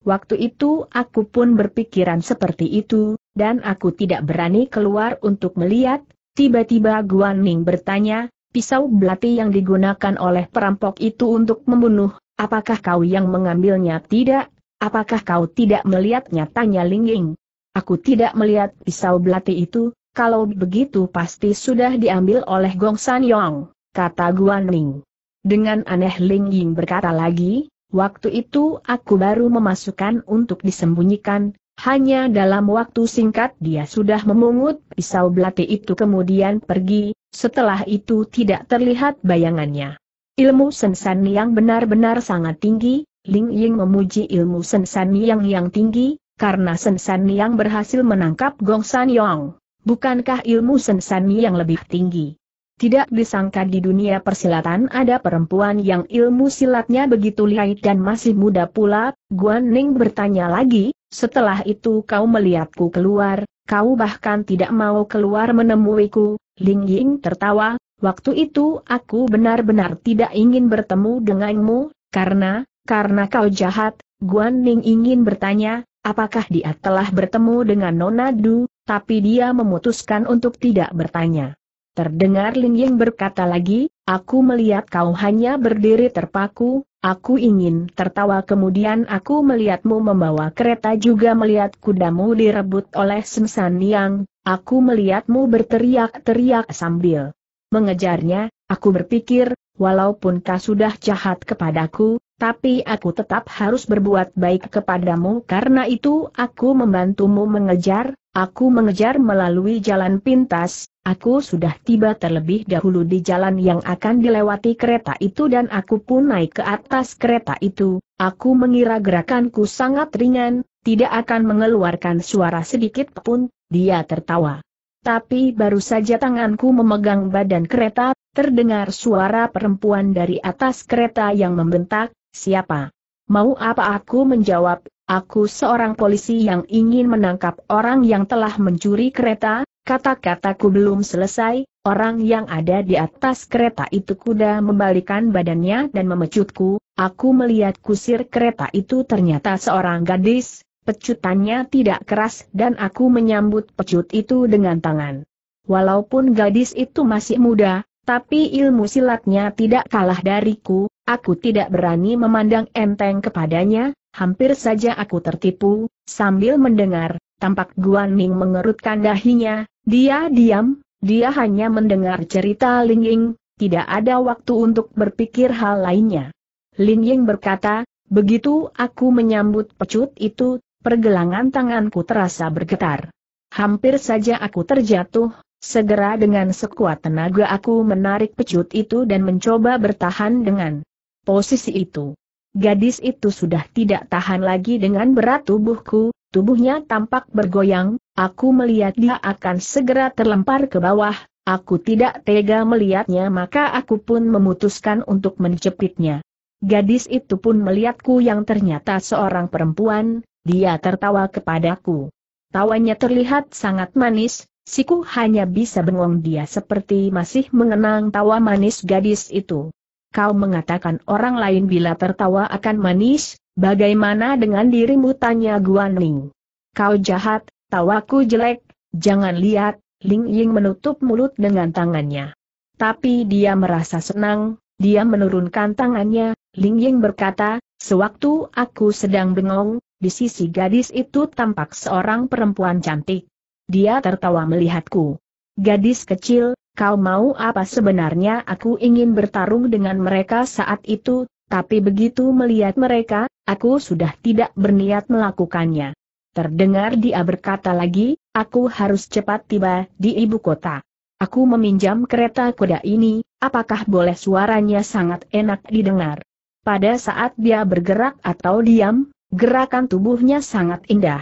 Waktu itu aku pun berpikiran seperti itu, dan aku tidak berani keluar untuk melihat, tiba-tiba Guan Ning bertanya, pisau belati yang digunakan oleh perampok itu untuk membunuh, apakah kau yang mengambilnya tidak? Apakah kau tidak melihatnya? Tanya Ling Ying. Aku tidak melihat pisau belati itu, kalau begitu pasti sudah diambil oleh Gong San Yong, kata Guan Ning. Dengan aneh Ling Ying berkata lagi, waktu itu aku baru memasukkan untuk disembunyikan, hanya dalam waktu singkat dia sudah memungut pisau belati itu kemudian pergi, setelah itu tidak terlihat bayangannya. Ilmu sensan yang benar-benar sangat tinggi, Ling Ying memuji ilmu sensan yang yang tinggi, karena sensan yang berhasil menangkap Gong San Yong. Bukankah ilmu sensan yang lebih tinggi? Tidak disangka di dunia persilatan ada perempuan yang ilmu silatnya begitu lihai dan masih muda pula, Guan Ning bertanya lagi, setelah itu kau melihatku keluar, kau bahkan tidak mau keluar menemuiku, Ling Ying tertawa, waktu itu aku benar-benar tidak ingin bertemu denganmu, karena, karena kau jahat, Guan Ning ingin bertanya, apakah dia telah bertemu dengan Nona Du, tapi dia memutuskan untuk tidak bertanya. Terdengar Ling Ying berkata lagi, aku melihat kau hanya berdiri terpaku, Aku ingin tertawa kemudian aku melihatmu membawa kereta juga melihat kudamu direbut oleh Sensan Yang, aku melihatmu berteriak-teriak sambil mengejarnya, aku berpikir, walaupun kau sudah jahat kepadaku, tapi aku tetap harus berbuat baik kepadamu karena itu aku membantumu mengejar, aku mengejar melalui jalan pintas, Aku sudah tiba terlebih dahulu di jalan yang akan dilewati kereta itu dan aku pun naik ke atas kereta itu, aku mengira gerakanku sangat ringan, tidak akan mengeluarkan suara sedikit pun, dia tertawa. Tapi baru saja tanganku memegang badan kereta, terdengar suara perempuan dari atas kereta yang membentak, siapa? Mau apa aku menjawab, aku seorang polisi yang ingin menangkap orang yang telah mencuri kereta, Kata-kataku belum selesai, orang yang ada di atas kereta itu kuda membalikan badannya dan memecutku, aku melihat kusir kereta itu ternyata seorang gadis, pecutannya tidak keras dan aku menyambut pecut itu dengan tangan. Walaupun gadis itu masih muda, tapi ilmu silatnya tidak kalah dariku, aku tidak berani memandang enteng kepadanya, hampir saja aku tertipu, sambil mendengar, Tampak Guan Ning mengerutkan dahinya, dia diam, dia hanya mendengar cerita Ling Ying, tidak ada waktu untuk berpikir hal lainnya. Ling Ying berkata, begitu aku menyambut pecut itu, pergelangan tanganku terasa bergetar. Hampir saja aku terjatuh, segera dengan sekuat tenaga aku menarik pecut itu dan mencoba bertahan dengan posisi itu. Gadis itu sudah tidak tahan lagi dengan berat tubuhku, Tubuhnya tampak bergoyang, aku melihat dia akan segera terlempar ke bawah, aku tidak tega melihatnya maka aku pun memutuskan untuk menjepitnya. Gadis itu pun melihatku yang ternyata seorang perempuan, dia tertawa kepadaku. Tawanya terlihat sangat manis, siku hanya bisa bengong dia seperti masih mengenang tawa manis gadis itu. Kau mengatakan orang lain bila tertawa akan manis, Bagaimana dengan dirimu tanya Guaning? Kau jahat, tawaku jelek, jangan lihat, Ling Ying menutup mulut dengan tangannya. Tapi dia merasa senang, dia menurunkan tangannya, Ling Ying berkata, sewaktu aku sedang bengong, di sisi gadis itu tampak seorang perempuan cantik. Dia tertawa melihatku. Gadis kecil, kau mau apa sebenarnya aku ingin bertarung dengan mereka saat itu, tapi begitu melihat mereka, aku sudah tidak berniat melakukannya. Terdengar dia berkata lagi, aku harus cepat tiba di ibu kota. Aku meminjam kereta kuda ini, apakah boleh suaranya sangat enak didengar. Pada saat dia bergerak atau diam, gerakan tubuhnya sangat indah.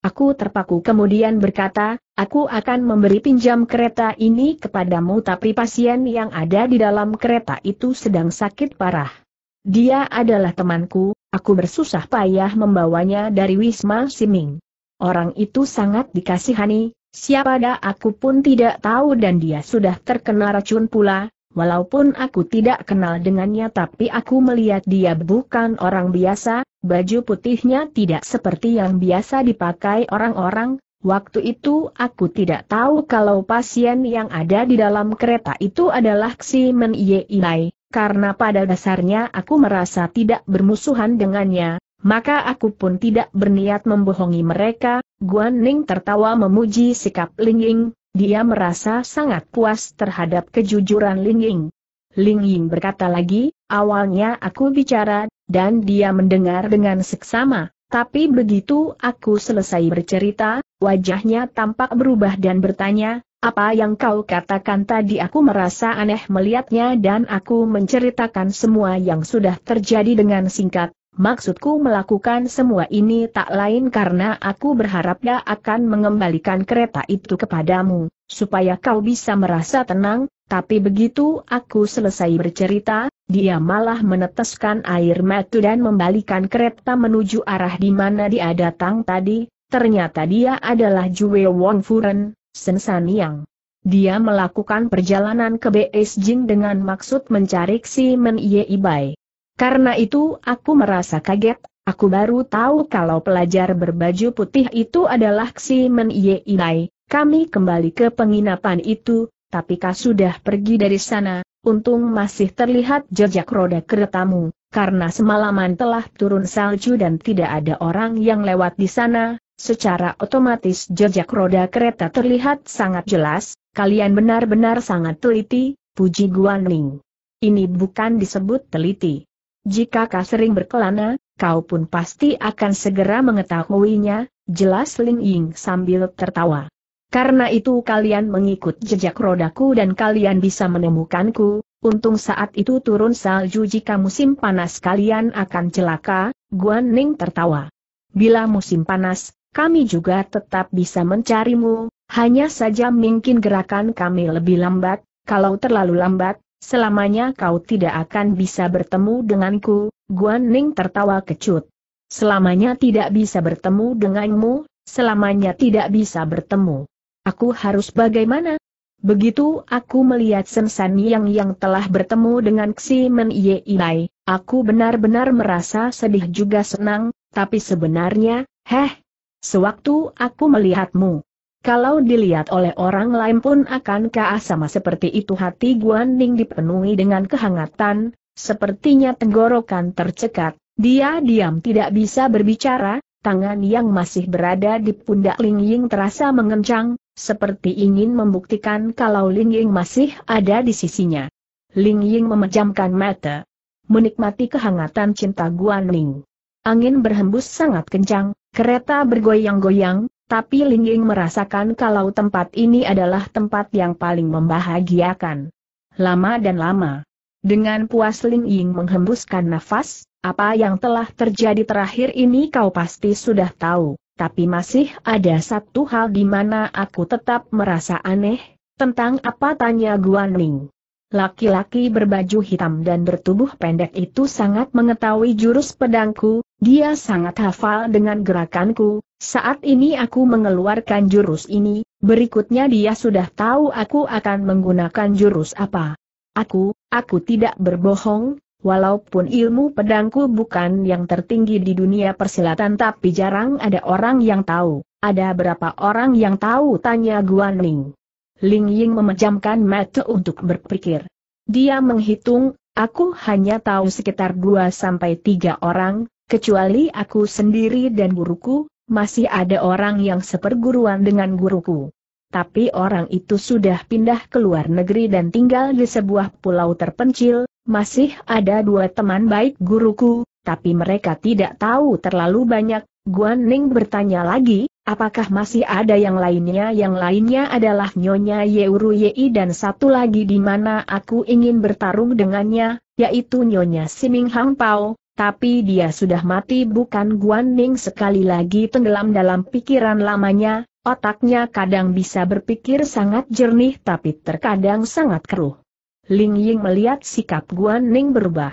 Aku terpaku kemudian berkata, aku akan memberi pinjam kereta ini kepadamu tapi pasien yang ada di dalam kereta itu sedang sakit parah. Dia adalah temanku, Aku bersusah payah membawanya dari Wisma Siming. Orang itu sangat dikasihani, siapa ada aku pun tidak tahu dan dia sudah terkena racun pula, walaupun aku tidak kenal dengannya tapi aku melihat dia bukan orang biasa, baju putihnya tidak seperti yang biasa dipakai orang-orang, Waktu itu aku tidak tahu kalau pasien yang ada di dalam kereta itu adalah Ximen Yeilai karena pada dasarnya aku merasa tidak bermusuhan dengannya, maka aku pun tidak berniat membohongi mereka, Guan Ning tertawa memuji sikap Ling Ying, dia merasa sangat puas terhadap kejujuran Ling Ying. Ling Ying berkata lagi, awalnya aku bicara, dan dia mendengar dengan seksama, tapi begitu aku selesai bercerita, wajahnya tampak berubah dan bertanya, apa yang kau katakan tadi aku merasa aneh melihatnya dan aku menceritakan semua yang sudah terjadi dengan singkat. Maksudku melakukan semua ini tak lain karena aku berharap dia akan mengembalikan kereta itu kepadamu, supaya kau bisa merasa tenang, tapi begitu aku selesai bercerita, dia malah meneteskan air mata dan membalikan kereta menuju arah di mana dia datang tadi. Ternyata dia adalah Jue Wong Furen, San Yang. Dia melakukan perjalanan ke Jing dengan maksud mencari Men Ye Ibai. Karena itu aku merasa kaget, aku baru tahu kalau pelajar berbaju putih itu adalah Men Ye Ibai. Kami kembali ke penginapan itu, tapi kau sudah pergi dari sana, untung masih terlihat jejak roda keretamu, karena semalaman telah turun salju dan tidak ada orang yang lewat di sana, Secara otomatis jejak roda kereta terlihat sangat jelas, kalian benar-benar sangat teliti, puji Guan Ning. Ini bukan disebut teliti. Jika kau sering berkelana, kau pun pasti akan segera mengetahuinya, jelas Ling Ying sambil tertawa. Karena itu kalian mengikut jejak rodaku dan kalian bisa menemukanku, untung saat itu turun salju jika musim panas kalian akan celaka, Guan Ning tertawa. Bila musim panas, kami juga tetap bisa mencarimu, hanya saja mungkin gerakan kami lebih lambat, kalau terlalu lambat, selamanya kau tidak akan bisa bertemu denganku, Guan Ning tertawa kecut. Selamanya tidak bisa bertemu denganmu, selamanya tidak bisa bertemu. Aku harus bagaimana? Begitu aku melihat Sensan Yang yang telah bertemu dengan Ximen Ye Inai, aku benar-benar merasa sedih juga senang, tapi sebenarnya, heh, Sewaktu aku melihatmu. Kalau dilihat oleh orang lain pun akan kaah sama seperti itu hati Guan Ning dipenuhi dengan kehangatan, sepertinya tenggorokan tercekat, dia diam tidak bisa berbicara, tangan yang masih berada di pundak Ling Ying terasa mengencang, seperti ingin membuktikan kalau Ling Ying masih ada di sisinya. Ling Ying memejamkan mata, menikmati kehangatan cinta Guan Ning. Angin berhembus sangat kencang, Kereta bergoyang-goyang, tapi Lingying merasakan kalau tempat ini adalah tempat yang paling membahagiakan. Lama dan lama. Dengan puas Lingying menghembuskan nafas, apa yang telah terjadi terakhir ini kau pasti sudah tahu, tapi masih ada satu hal di mana aku tetap merasa aneh, tentang apa tanya Guan Ning. Laki-laki berbaju hitam dan bertubuh pendek itu sangat mengetahui jurus pedangku, dia sangat hafal dengan gerakanku, saat ini aku mengeluarkan jurus ini, berikutnya dia sudah tahu aku akan menggunakan jurus apa. Aku, aku tidak berbohong, walaupun ilmu pedangku bukan yang tertinggi di dunia persilatan tapi jarang ada orang yang tahu. Ada berapa orang yang tahu tanya Guan Ling. Ling Ying memejamkan mata untuk berpikir. Dia menghitung, aku hanya tahu sekitar 2 3 orang, Kecuali aku sendiri dan guruku, masih ada orang yang seperguruan dengan guruku. Tapi orang itu sudah pindah ke luar negeri dan tinggal di sebuah pulau terpencil, masih ada dua teman baik guruku, tapi mereka tidak tahu terlalu banyak. Guan Ning bertanya lagi, apakah masih ada yang lainnya? Yang lainnya adalah Nyonya Yeuru Yei dan satu lagi di mana aku ingin bertarung dengannya, yaitu Nyonya Siming Hang Pao, tapi dia sudah mati bukan Guan Ning sekali lagi tenggelam dalam pikiran lamanya, otaknya kadang bisa berpikir sangat jernih tapi terkadang sangat keruh. Ling Ying melihat sikap Guan Ning berubah.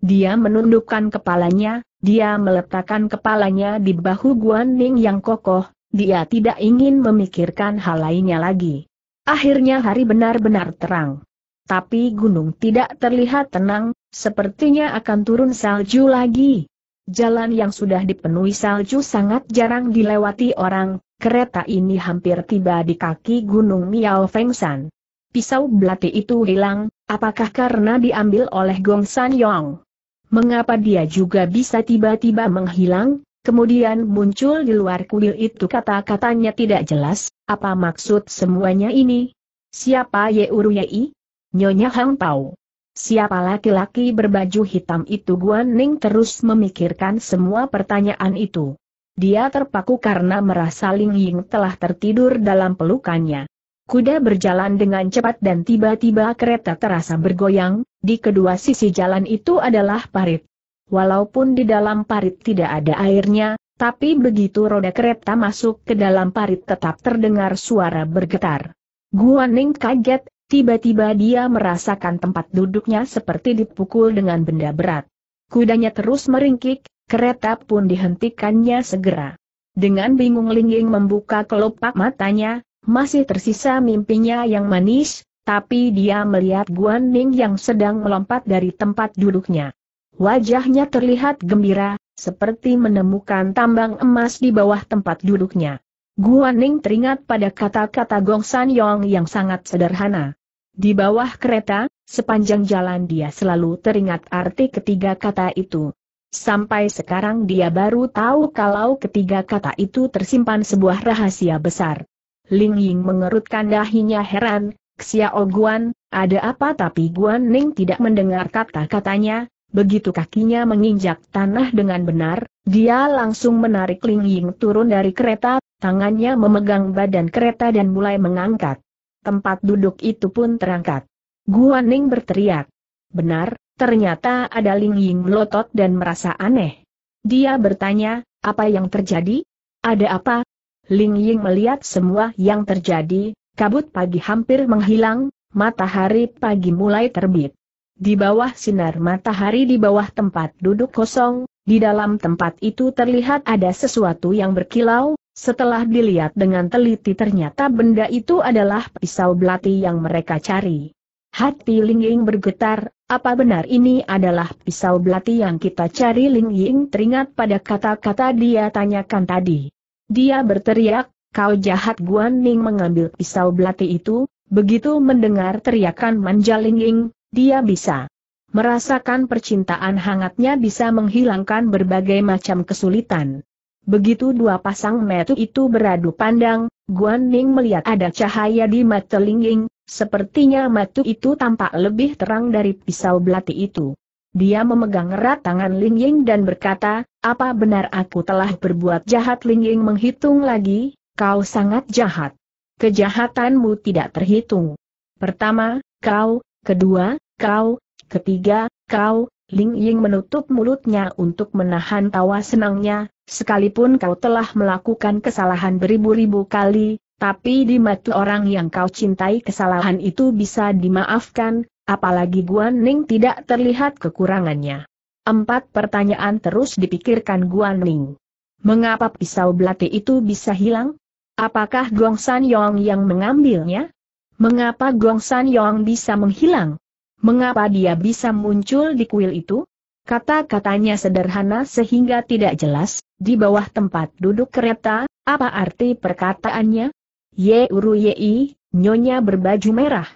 Dia menundukkan kepalanya, dia meletakkan kepalanya di bahu Guan Ning yang kokoh, dia tidak ingin memikirkan hal lainnya lagi. Akhirnya hari benar-benar terang. Tapi gunung tidak terlihat tenang, sepertinya akan turun salju lagi. Jalan yang sudah dipenuhi salju sangat jarang dilewati orang, kereta ini hampir tiba di kaki gunung Miao San. Pisau belati itu hilang, apakah karena diambil oleh Gong San Yong? Mengapa dia juga bisa tiba-tiba menghilang? Kemudian muncul di luar kuil itu kata-katanya tidak jelas, apa maksud semuanya ini? Siapa Ye I? Nyonya Hang Pao. Siapa laki-laki berbaju hitam itu Guan Ning terus memikirkan semua pertanyaan itu. Dia terpaku karena merasa Ling Ying telah tertidur dalam pelukannya. Kuda berjalan dengan cepat dan tiba-tiba kereta terasa bergoyang, di kedua sisi jalan itu adalah parit. Walaupun di dalam parit tidak ada airnya, tapi begitu roda kereta masuk ke dalam parit tetap terdengar suara bergetar. Guan Ning kaget, Tiba-tiba dia merasakan tempat duduknya seperti dipukul dengan benda berat. Kudanya terus meringkik, kereta pun dihentikannya segera. Dengan bingung Lingging membuka kelopak matanya, masih tersisa mimpinya yang manis, tapi dia melihat Guan Ning yang sedang melompat dari tempat duduknya. Wajahnya terlihat gembira, seperti menemukan tambang emas di bawah tempat duduknya. Guan Ning teringat pada kata-kata Gong San Yong yang sangat sederhana. Di bawah kereta, sepanjang jalan dia selalu teringat arti ketiga kata itu. Sampai sekarang dia baru tahu kalau ketiga kata itu tersimpan sebuah rahasia besar. Ling Ying mengerutkan dahinya heran, Xiao Oguan, ada apa tapi Guan Ning tidak mendengar kata-katanya, begitu kakinya menginjak tanah dengan benar, dia langsung menarik Ling Ying turun dari kereta, tangannya memegang badan kereta dan mulai mengangkat tempat duduk itu pun terangkat. Guan Ning berteriak. Benar, ternyata ada Ling Ying melotot dan merasa aneh. Dia bertanya, apa yang terjadi? Ada apa? Ling Ying melihat semua yang terjadi, kabut pagi hampir menghilang, matahari pagi mulai terbit. Di bawah sinar matahari di bawah tempat duduk kosong, di dalam tempat itu terlihat ada sesuatu yang berkilau, setelah dilihat dengan teliti ternyata benda itu adalah pisau belati yang mereka cari. Hati Ling Ying bergetar, apa benar ini adalah pisau belati yang kita cari Ling Ying teringat pada kata-kata dia tanyakan tadi. Dia berteriak, kau jahat Guan Ning mengambil pisau belati itu, begitu mendengar teriakan manja Ling Ying, dia bisa merasakan percintaan hangatnya bisa menghilangkan berbagai macam kesulitan. Begitu dua pasang metu itu beradu pandang, Guan Ning melihat ada cahaya di mata Ling Ying, sepertinya metu itu tampak lebih terang dari pisau belati itu. Dia memegang erat tangan Ling Ying dan berkata, apa benar aku telah berbuat jahat Ling Ying menghitung lagi, kau sangat jahat. Kejahatanmu tidak terhitung. Pertama, kau, kedua, kau, ketiga, kau, Ling Ying menutup mulutnya untuk menahan tawa senangnya, sekalipun kau telah melakukan kesalahan beribu-ribu kali, tapi di mata orang yang kau cintai kesalahan itu bisa dimaafkan, apalagi Guan Ning tidak terlihat kekurangannya. Empat pertanyaan terus dipikirkan Guan Ning. Mengapa pisau belati itu bisa hilang? Apakah Gong San Yong yang mengambilnya? Mengapa Gong San Yong bisa menghilang? mengapa dia bisa muncul di kuil itu? Kata-katanya sederhana sehingga tidak jelas, di bawah tempat duduk kereta, apa arti perkataannya? Ye Uru i, nyonya berbaju merah.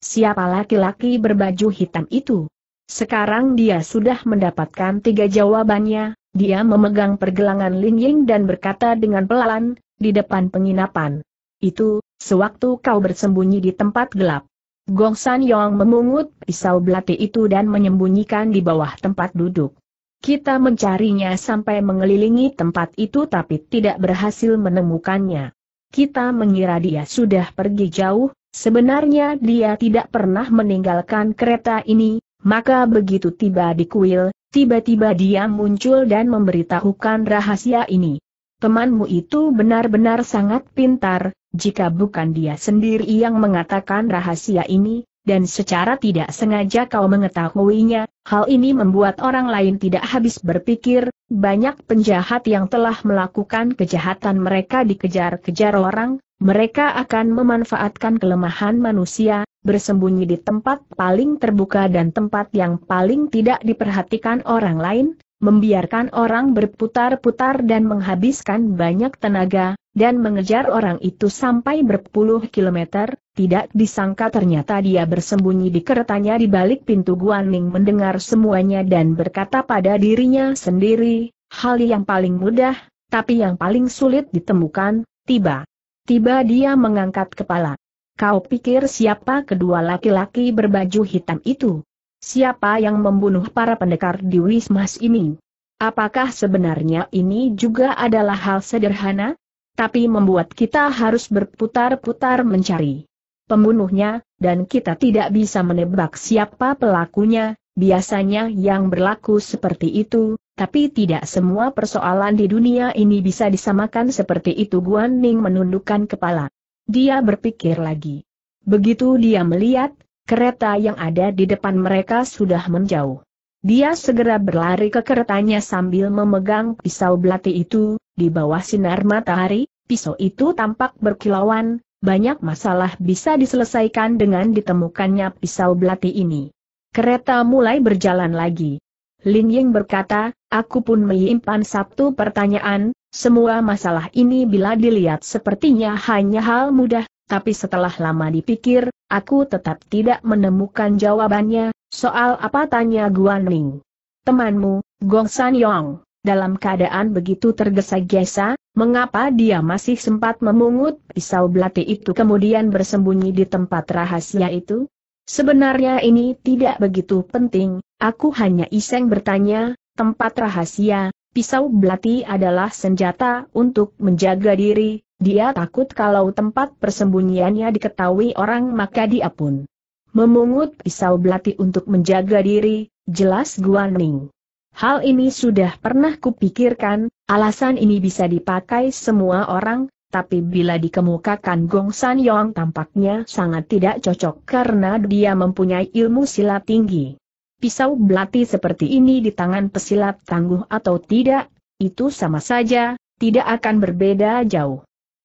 Siapa laki-laki berbaju hitam itu? Sekarang dia sudah mendapatkan tiga jawabannya, dia memegang pergelangan Ling Ying dan berkata dengan pelan, di depan penginapan. Itu, sewaktu kau bersembunyi di tempat gelap. Gong San Yong memungut pisau belati itu dan menyembunyikan di bawah tempat duduk. Kita mencarinya sampai mengelilingi tempat itu tapi tidak berhasil menemukannya. Kita mengira dia sudah pergi jauh, sebenarnya dia tidak pernah meninggalkan kereta ini, maka begitu tiba di kuil, tiba-tiba dia muncul dan memberitahukan rahasia ini. Temanmu itu benar-benar sangat pintar, jika bukan dia sendiri yang mengatakan rahasia ini, dan secara tidak sengaja kau mengetahuinya, hal ini membuat orang lain tidak habis berpikir, banyak penjahat yang telah melakukan kejahatan mereka dikejar-kejar orang, mereka akan memanfaatkan kelemahan manusia, bersembunyi di tempat paling terbuka dan tempat yang paling tidak diperhatikan orang lain, membiarkan orang berputar-putar dan menghabiskan banyak tenaga, dan mengejar orang itu sampai berpuluh kilometer, tidak disangka ternyata dia bersembunyi di keretanya di balik pintu Guaning mendengar semuanya dan berkata pada dirinya sendiri, hal yang paling mudah, tapi yang paling sulit ditemukan, tiba. Tiba dia mengangkat kepala. Kau pikir siapa kedua laki-laki berbaju hitam itu? Siapa yang membunuh para pendekar di Wismas ini? Apakah sebenarnya ini juga adalah hal sederhana? Tapi membuat kita harus berputar-putar mencari pembunuhnya, dan kita tidak bisa menebak siapa pelakunya, biasanya yang berlaku seperti itu, tapi tidak semua persoalan di dunia ini bisa disamakan seperti itu Guan Ning menundukkan kepala. Dia berpikir lagi. Begitu dia melihat, Kereta yang ada di depan mereka sudah menjauh. Dia segera berlari ke keretanya sambil memegang pisau belati itu, di bawah sinar matahari, pisau itu tampak berkilauan, banyak masalah bisa diselesaikan dengan ditemukannya pisau belati ini. Kereta mulai berjalan lagi. Lin Ying berkata, aku pun menyimpan satu pertanyaan, semua masalah ini bila dilihat sepertinya hanya hal mudah, tapi setelah lama dipikir, Aku tetap tidak menemukan jawabannya, soal apa tanya Guan Ling. Temanmu, Gong San Yong, dalam keadaan begitu tergesa-gesa, mengapa dia masih sempat memungut pisau belati itu kemudian bersembunyi di tempat rahasia itu? Sebenarnya ini tidak begitu penting, aku hanya iseng bertanya, tempat rahasia, pisau belati adalah senjata untuk menjaga diri, dia takut kalau tempat persembunyiannya diketahui orang maka dia pun memungut pisau belati untuk menjaga diri, jelas Guaning. Hal ini sudah pernah kupikirkan, alasan ini bisa dipakai semua orang, tapi bila dikemukakan Gong San Yong tampaknya sangat tidak cocok karena dia mempunyai ilmu silat tinggi. Pisau belati seperti ini di tangan pesilat tangguh atau tidak, itu sama saja, tidak akan berbeda jauh.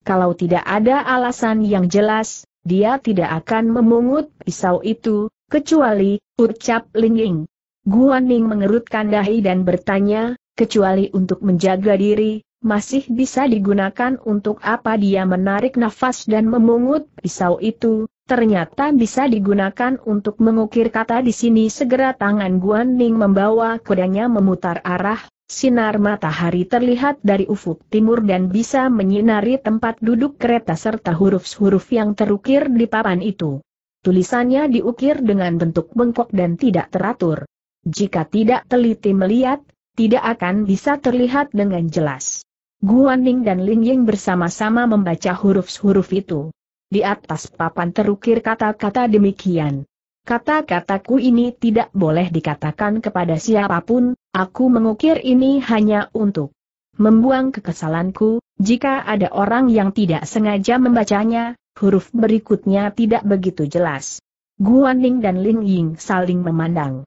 Kalau tidak ada alasan yang jelas, dia tidak akan memungut pisau itu, kecuali, ucap Linging. Guaning mengerutkan dahi dan bertanya, kecuali untuk menjaga diri, masih bisa digunakan untuk apa dia menarik nafas dan memungut pisau itu, ternyata bisa digunakan untuk mengukir kata di sini segera tangan Guan Ning membawa kudanya memutar arah, sinar matahari terlihat dari ufuk timur dan bisa menyinari tempat duduk kereta serta huruf-huruf yang terukir di papan itu. Tulisannya diukir dengan bentuk bengkok dan tidak teratur. Jika tidak teliti melihat, tidak akan bisa terlihat dengan jelas. Guan Ning dan Ling Ying bersama-sama membaca huruf-huruf itu. Di atas papan terukir kata-kata demikian. Kata-kataku ini tidak boleh dikatakan kepada siapapun, aku mengukir ini hanya untuk membuang kekesalanku, jika ada orang yang tidak sengaja membacanya, huruf berikutnya tidak begitu jelas. Guaning dan Ling Ying saling memandang.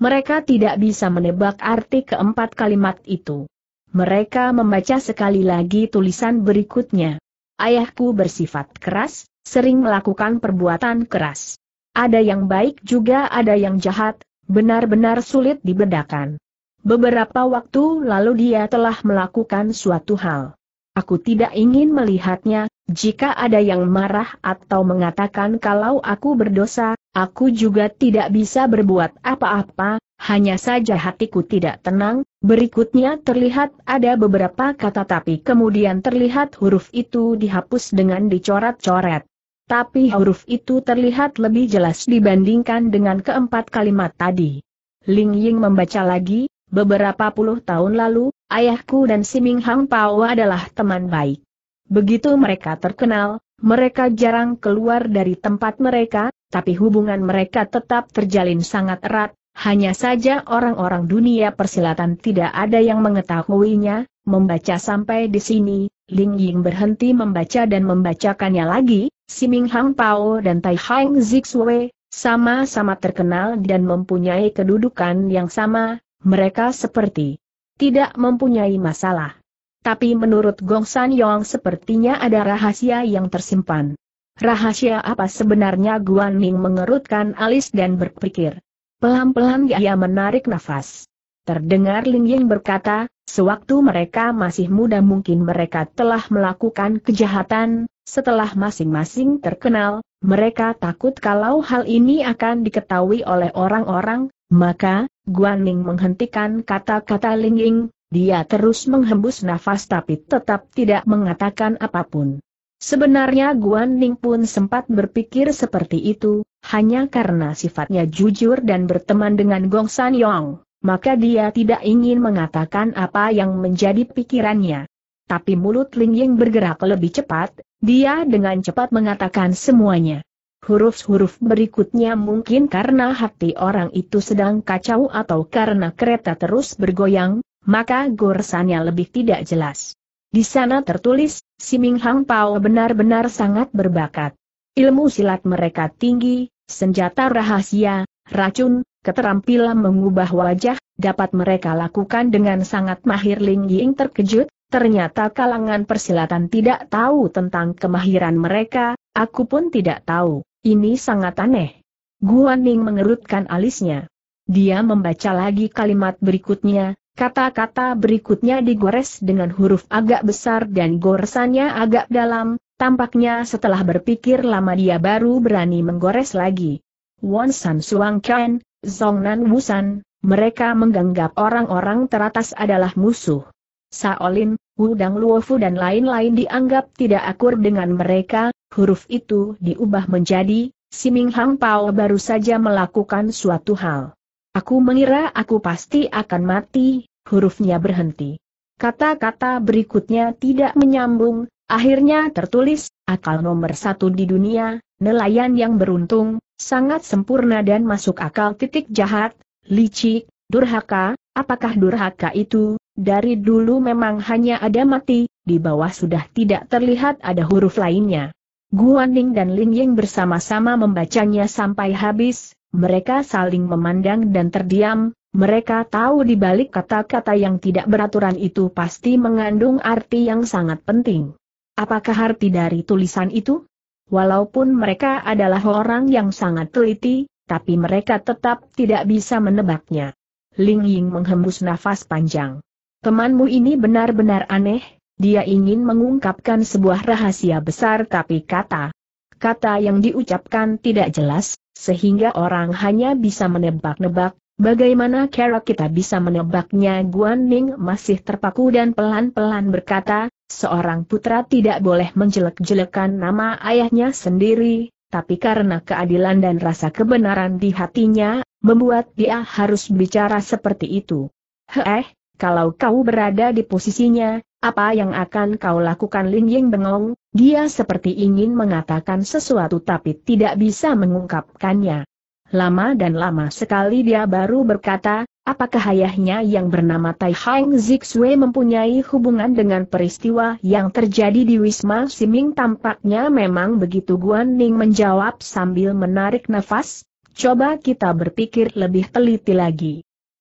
Mereka tidak bisa menebak arti keempat kalimat itu. Mereka membaca sekali lagi tulisan berikutnya. Ayahku bersifat keras, sering melakukan perbuatan keras. Ada yang baik juga ada yang jahat, benar-benar sulit dibedakan. Beberapa waktu lalu dia telah melakukan suatu hal. Aku tidak ingin melihatnya, jika ada yang marah atau mengatakan kalau aku berdosa, Aku juga tidak bisa berbuat apa-apa, hanya saja hatiku tidak tenang, berikutnya terlihat ada beberapa kata tapi kemudian terlihat huruf itu dihapus dengan dicoret-coret. Tapi huruf itu terlihat lebih jelas dibandingkan dengan keempat kalimat tadi. Ling Ying membaca lagi, beberapa puluh tahun lalu, ayahku dan si Ming Hang Pao adalah teman baik. Begitu mereka terkenal, mereka jarang keluar dari tempat mereka, tapi hubungan mereka tetap terjalin sangat erat, hanya saja orang-orang dunia persilatan tidak ada yang mengetahuinya, membaca sampai di sini, Ling Ying berhenti membaca dan membacakannya lagi, Siming Hang Pao dan Tai Hang Zixue, sama-sama terkenal dan mempunyai kedudukan yang sama, mereka seperti tidak mempunyai masalah. Tapi menurut Gong San Yong sepertinya ada rahasia yang tersimpan. Rahasia apa sebenarnya Guan Ming mengerutkan alis dan berpikir. Pelan-pelan ia menarik nafas. Terdengar Ling Ying berkata, sewaktu mereka masih muda mungkin mereka telah melakukan kejahatan, setelah masing-masing terkenal, mereka takut kalau hal ini akan diketahui oleh orang-orang, maka, Guan Ming menghentikan kata-kata Ling Ying, dia terus menghembus nafas tapi tetap tidak mengatakan apapun. Sebenarnya Guan Ning pun sempat berpikir seperti itu, hanya karena sifatnya jujur dan berteman dengan Gong San Yong, maka dia tidak ingin mengatakan apa yang menjadi pikirannya. Tapi mulut Ling Ying bergerak lebih cepat, dia dengan cepat mengatakan semuanya. Huruf-huruf berikutnya mungkin karena hati orang itu sedang kacau atau karena kereta terus bergoyang, maka goresannya lebih tidak jelas. Di sana tertulis, si Ming Hang Pao benar-benar sangat berbakat. Ilmu silat mereka tinggi, senjata rahasia, racun, keterampilan mengubah wajah, dapat mereka lakukan dengan sangat mahir Ling Ying terkejut, ternyata kalangan persilatan tidak tahu tentang kemahiran mereka, aku pun tidak tahu, ini sangat aneh. Guan Ning mengerutkan alisnya. Dia membaca lagi kalimat berikutnya, Kata-kata berikutnya digores dengan huruf agak besar dan goresannya agak dalam, tampaknya setelah berpikir lama dia baru berani menggores lagi. Won San Suang Ken, Zong Nan Wusan, mereka menganggap orang-orang teratas adalah musuh. Saolin, Wudang Luofu dan lain-lain dianggap tidak akur dengan mereka, huruf itu diubah menjadi, Siming Hang Pao baru saja melakukan suatu hal. Aku mengira aku pasti akan mati, hurufnya berhenti. Kata-kata berikutnya tidak menyambung, akhirnya tertulis, akal nomor satu di dunia, nelayan yang beruntung, sangat sempurna dan masuk akal titik jahat, licik, durhaka, apakah durhaka itu, dari dulu memang hanya ada mati, di bawah sudah tidak terlihat ada huruf lainnya. Guaning dan Lin Ying bersama-sama membacanya sampai habis, mereka saling memandang dan terdiam, mereka tahu di balik kata-kata yang tidak beraturan itu pasti mengandung arti yang sangat penting. Apakah arti dari tulisan itu? Walaupun mereka adalah orang yang sangat teliti, tapi mereka tetap tidak bisa menebaknya. Ling Ying menghembus nafas panjang. Temanmu ini benar-benar aneh, dia ingin mengungkapkan sebuah rahasia besar tapi kata. Kata yang diucapkan tidak jelas, sehingga orang hanya bisa menebak-nebak, bagaimana cara kita bisa menebaknya Guan Ning masih terpaku dan pelan-pelan berkata, seorang putra tidak boleh menjelek-jelekan nama ayahnya sendiri, tapi karena keadilan dan rasa kebenaran di hatinya, membuat dia harus bicara seperti itu. Heh, kalau kau berada di posisinya, apa yang akan kau lakukan Lin Ying bengong, dia seperti ingin mengatakan sesuatu tapi tidak bisa mengungkapkannya. Lama dan lama sekali dia baru berkata, apakah ayahnya yang bernama Tai Hang Zixue mempunyai hubungan dengan peristiwa yang terjadi di Wisma Siming tampaknya memang begitu Guan Ning menjawab sambil menarik nafas, coba kita berpikir lebih teliti lagi.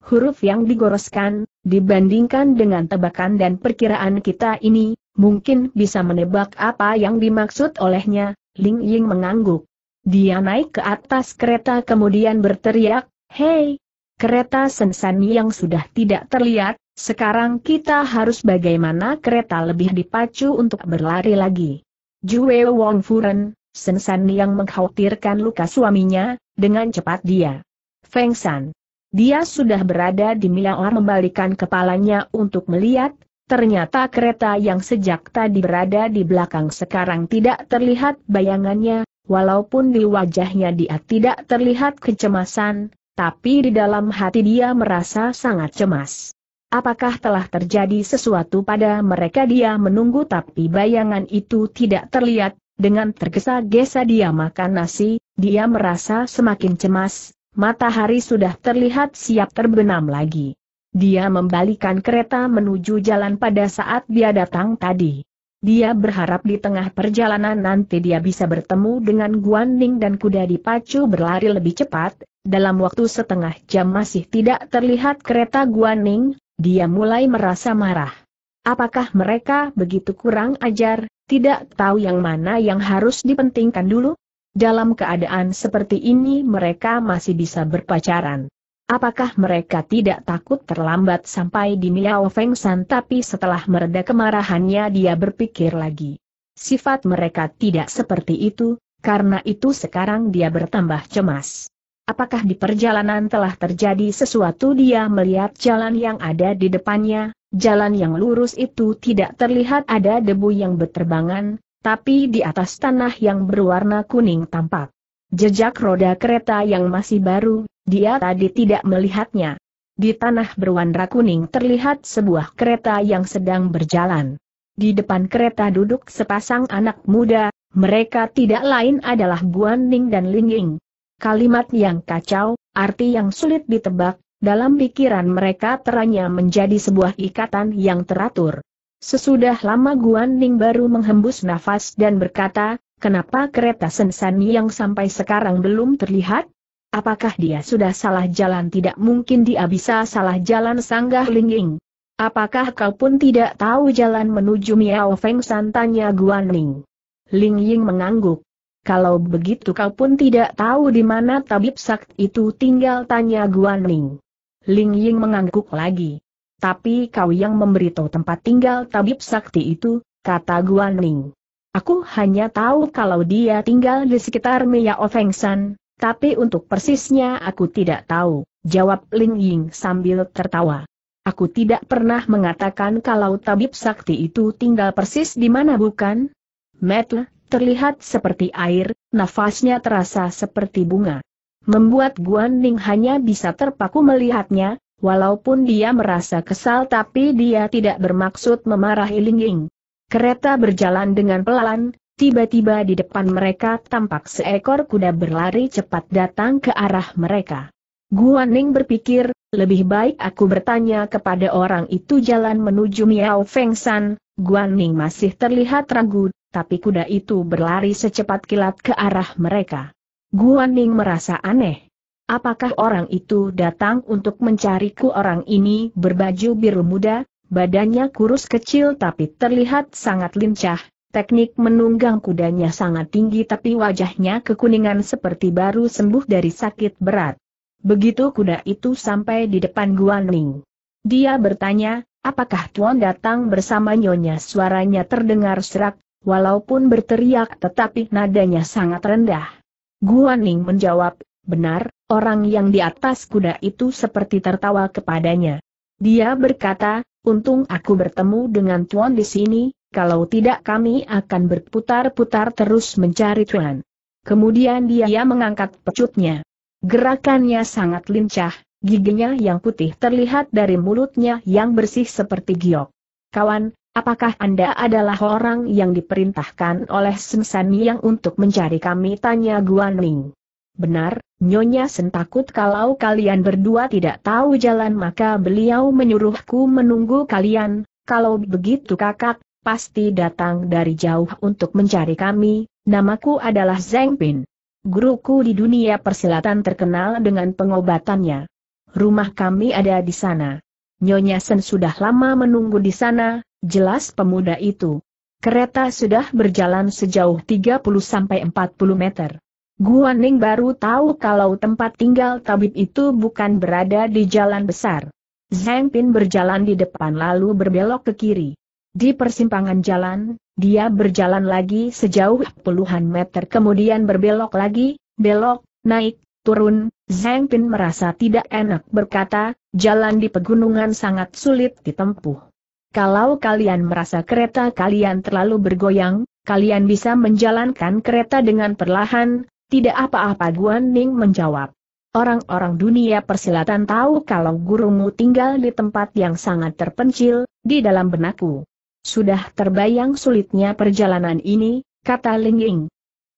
Huruf yang digoroskan, dibandingkan dengan tebakan dan perkiraan kita ini, mungkin bisa menebak apa yang dimaksud olehnya, Ling Ying mengangguk. Dia naik ke atas kereta kemudian berteriak, Hei! Kereta Sensani yang sudah tidak terlihat, sekarang kita harus bagaimana kereta lebih dipacu untuk berlari lagi. Jue Wong Furen, Sensan yang mengkhawatirkan luka suaminya, dengan cepat dia. Feng San. Dia sudah berada di Miaor membalikan kepalanya untuk melihat, Ternyata kereta yang sejak tadi berada di belakang sekarang tidak terlihat bayangannya, walaupun di wajahnya dia tidak terlihat kecemasan, tapi di dalam hati dia merasa sangat cemas. Apakah telah terjadi sesuatu pada mereka dia menunggu tapi bayangan itu tidak terlihat, dengan tergesa-gesa dia makan nasi, dia merasa semakin cemas, matahari sudah terlihat siap terbenam lagi. Dia membalikan kereta menuju jalan pada saat dia datang tadi. Dia berharap di tengah perjalanan nanti dia bisa bertemu dengan Guan Ning dan kuda dipacu berlari lebih cepat, dalam waktu setengah jam masih tidak terlihat kereta Guan Ning. dia mulai merasa marah. Apakah mereka begitu kurang ajar, tidak tahu yang mana yang harus dipentingkan dulu? Dalam keadaan seperti ini mereka masih bisa berpacaran. Apakah mereka tidak takut terlambat sampai di Miao Feng San tapi setelah mereda kemarahannya dia berpikir lagi. Sifat mereka tidak seperti itu, karena itu sekarang dia bertambah cemas. Apakah di perjalanan telah terjadi sesuatu dia melihat jalan yang ada di depannya, jalan yang lurus itu tidak terlihat ada debu yang berterbangan, tapi di atas tanah yang berwarna kuning tampak. Jejak roda kereta yang masih baru, dia tadi tidak melihatnya. Di tanah berwarna kuning terlihat sebuah kereta yang sedang berjalan. Di depan kereta duduk sepasang anak muda, mereka tidak lain adalah Guan Ning dan Ling Ying. Kalimat yang kacau, arti yang sulit ditebak, dalam pikiran mereka teranya menjadi sebuah ikatan yang teratur. Sesudah lama Guan Ning baru menghembus nafas dan berkata, kenapa kereta Sensan yang sampai sekarang belum terlihat? Apakah dia sudah salah jalan? Tidak mungkin dia bisa salah jalan sanggah lingging. Apakah kau pun tidak tahu jalan menuju Miao Feng San? Tanya Guan Ning. Ling Ying mengangguk. Kalau begitu kau pun tidak tahu di mana tabib Sakti itu tinggal tanya Guan Ning. Ling Ying mengangguk lagi. Tapi kau yang memberitahu tempat tinggal tabib sakti itu, kata Guan Ning. Aku hanya tahu kalau dia tinggal di sekitar Miao Feng San, tapi untuk persisnya aku tidak tahu, jawab Ling Ying sambil tertawa. Aku tidak pernah mengatakan kalau tabib sakti itu tinggal persis di mana bukan? Metle, terlihat seperti air, nafasnya terasa seperti bunga. Membuat Guan Ning hanya bisa terpaku melihatnya, walaupun dia merasa kesal tapi dia tidak bermaksud memarahi Ling Ying. Kereta berjalan dengan pelan, Tiba-tiba di depan mereka tampak seekor kuda berlari cepat datang ke arah mereka. Guan Ning berpikir, lebih baik aku bertanya kepada orang itu jalan menuju Miao Feng Guan Ning masih terlihat ragu, tapi kuda itu berlari secepat kilat ke arah mereka. Guan Ning merasa aneh. Apakah orang itu datang untuk mencariku orang ini berbaju biru muda, badannya kurus kecil tapi terlihat sangat lincah, Teknik menunggang kudanya sangat tinggi tapi wajahnya kekuningan seperti baru sembuh dari sakit berat. Begitu kuda itu sampai di depan Guan Ning. Dia bertanya, apakah Tuan datang bersama Nyonya suaranya terdengar serak, walaupun berteriak tetapi nadanya sangat rendah. Guan Ning menjawab, benar, orang yang di atas kuda itu seperti tertawa kepadanya. Dia berkata, untung aku bertemu dengan Tuan di sini, kalau tidak kami akan berputar-putar terus mencari Tuhan. Kemudian dia mengangkat pecutnya. Gerakannya sangat lincah, giginya yang putih terlihat dari mulutnya yang bersih seperti giok. Kawan, apakah Anda adalah orang yang diperintahkan oleh Sen yang untuk mencari kami? Tanya Guan Ning. Benar, Nyonya Sen takut kalau kalian berdua tidak tahu jalan maka beliau menyuruhku menunggu kalian, kalau begitu kakak, pasti datang dari jauh untuk mencari kami, namaku adalah Zeng Pin. Guruku di dunia persilatan terkenal dengan pengobatannya. Rumah kami ada di sana. Nyonya Sen sudah lama menunggu di sana, jelas pemuda itu. Kereta sudah berjalan sejauh 30-40 meter. Guan Ning baru tahu kalau tempat tinggal tabib itu bukan berada di jalan besar. Zhang Pin berjalan di depan lalu berbelok ke kiri. Di persimpangan jalan, dia berjalan lagi sejauh puluhan meter kemudian berbelok lagi, belok, naik, turun, Zhang Pin merasa tidak enak berkata, jalan di pegunungan sangat sulit ditempuh. Kalau kalian merasa kereta kalian terlalu bergoyang, kalian bisa menjalankan kereta dengan perlahan, tidak apa-apa Guan Ning menjawab. Orang-orang dunia persilatan tahu kalau gurumu tinggal di tempat yang sangat terpencil, di dalam benakku. Sudah terbayang sulitnya perjalanan ini, kata Ling Ying.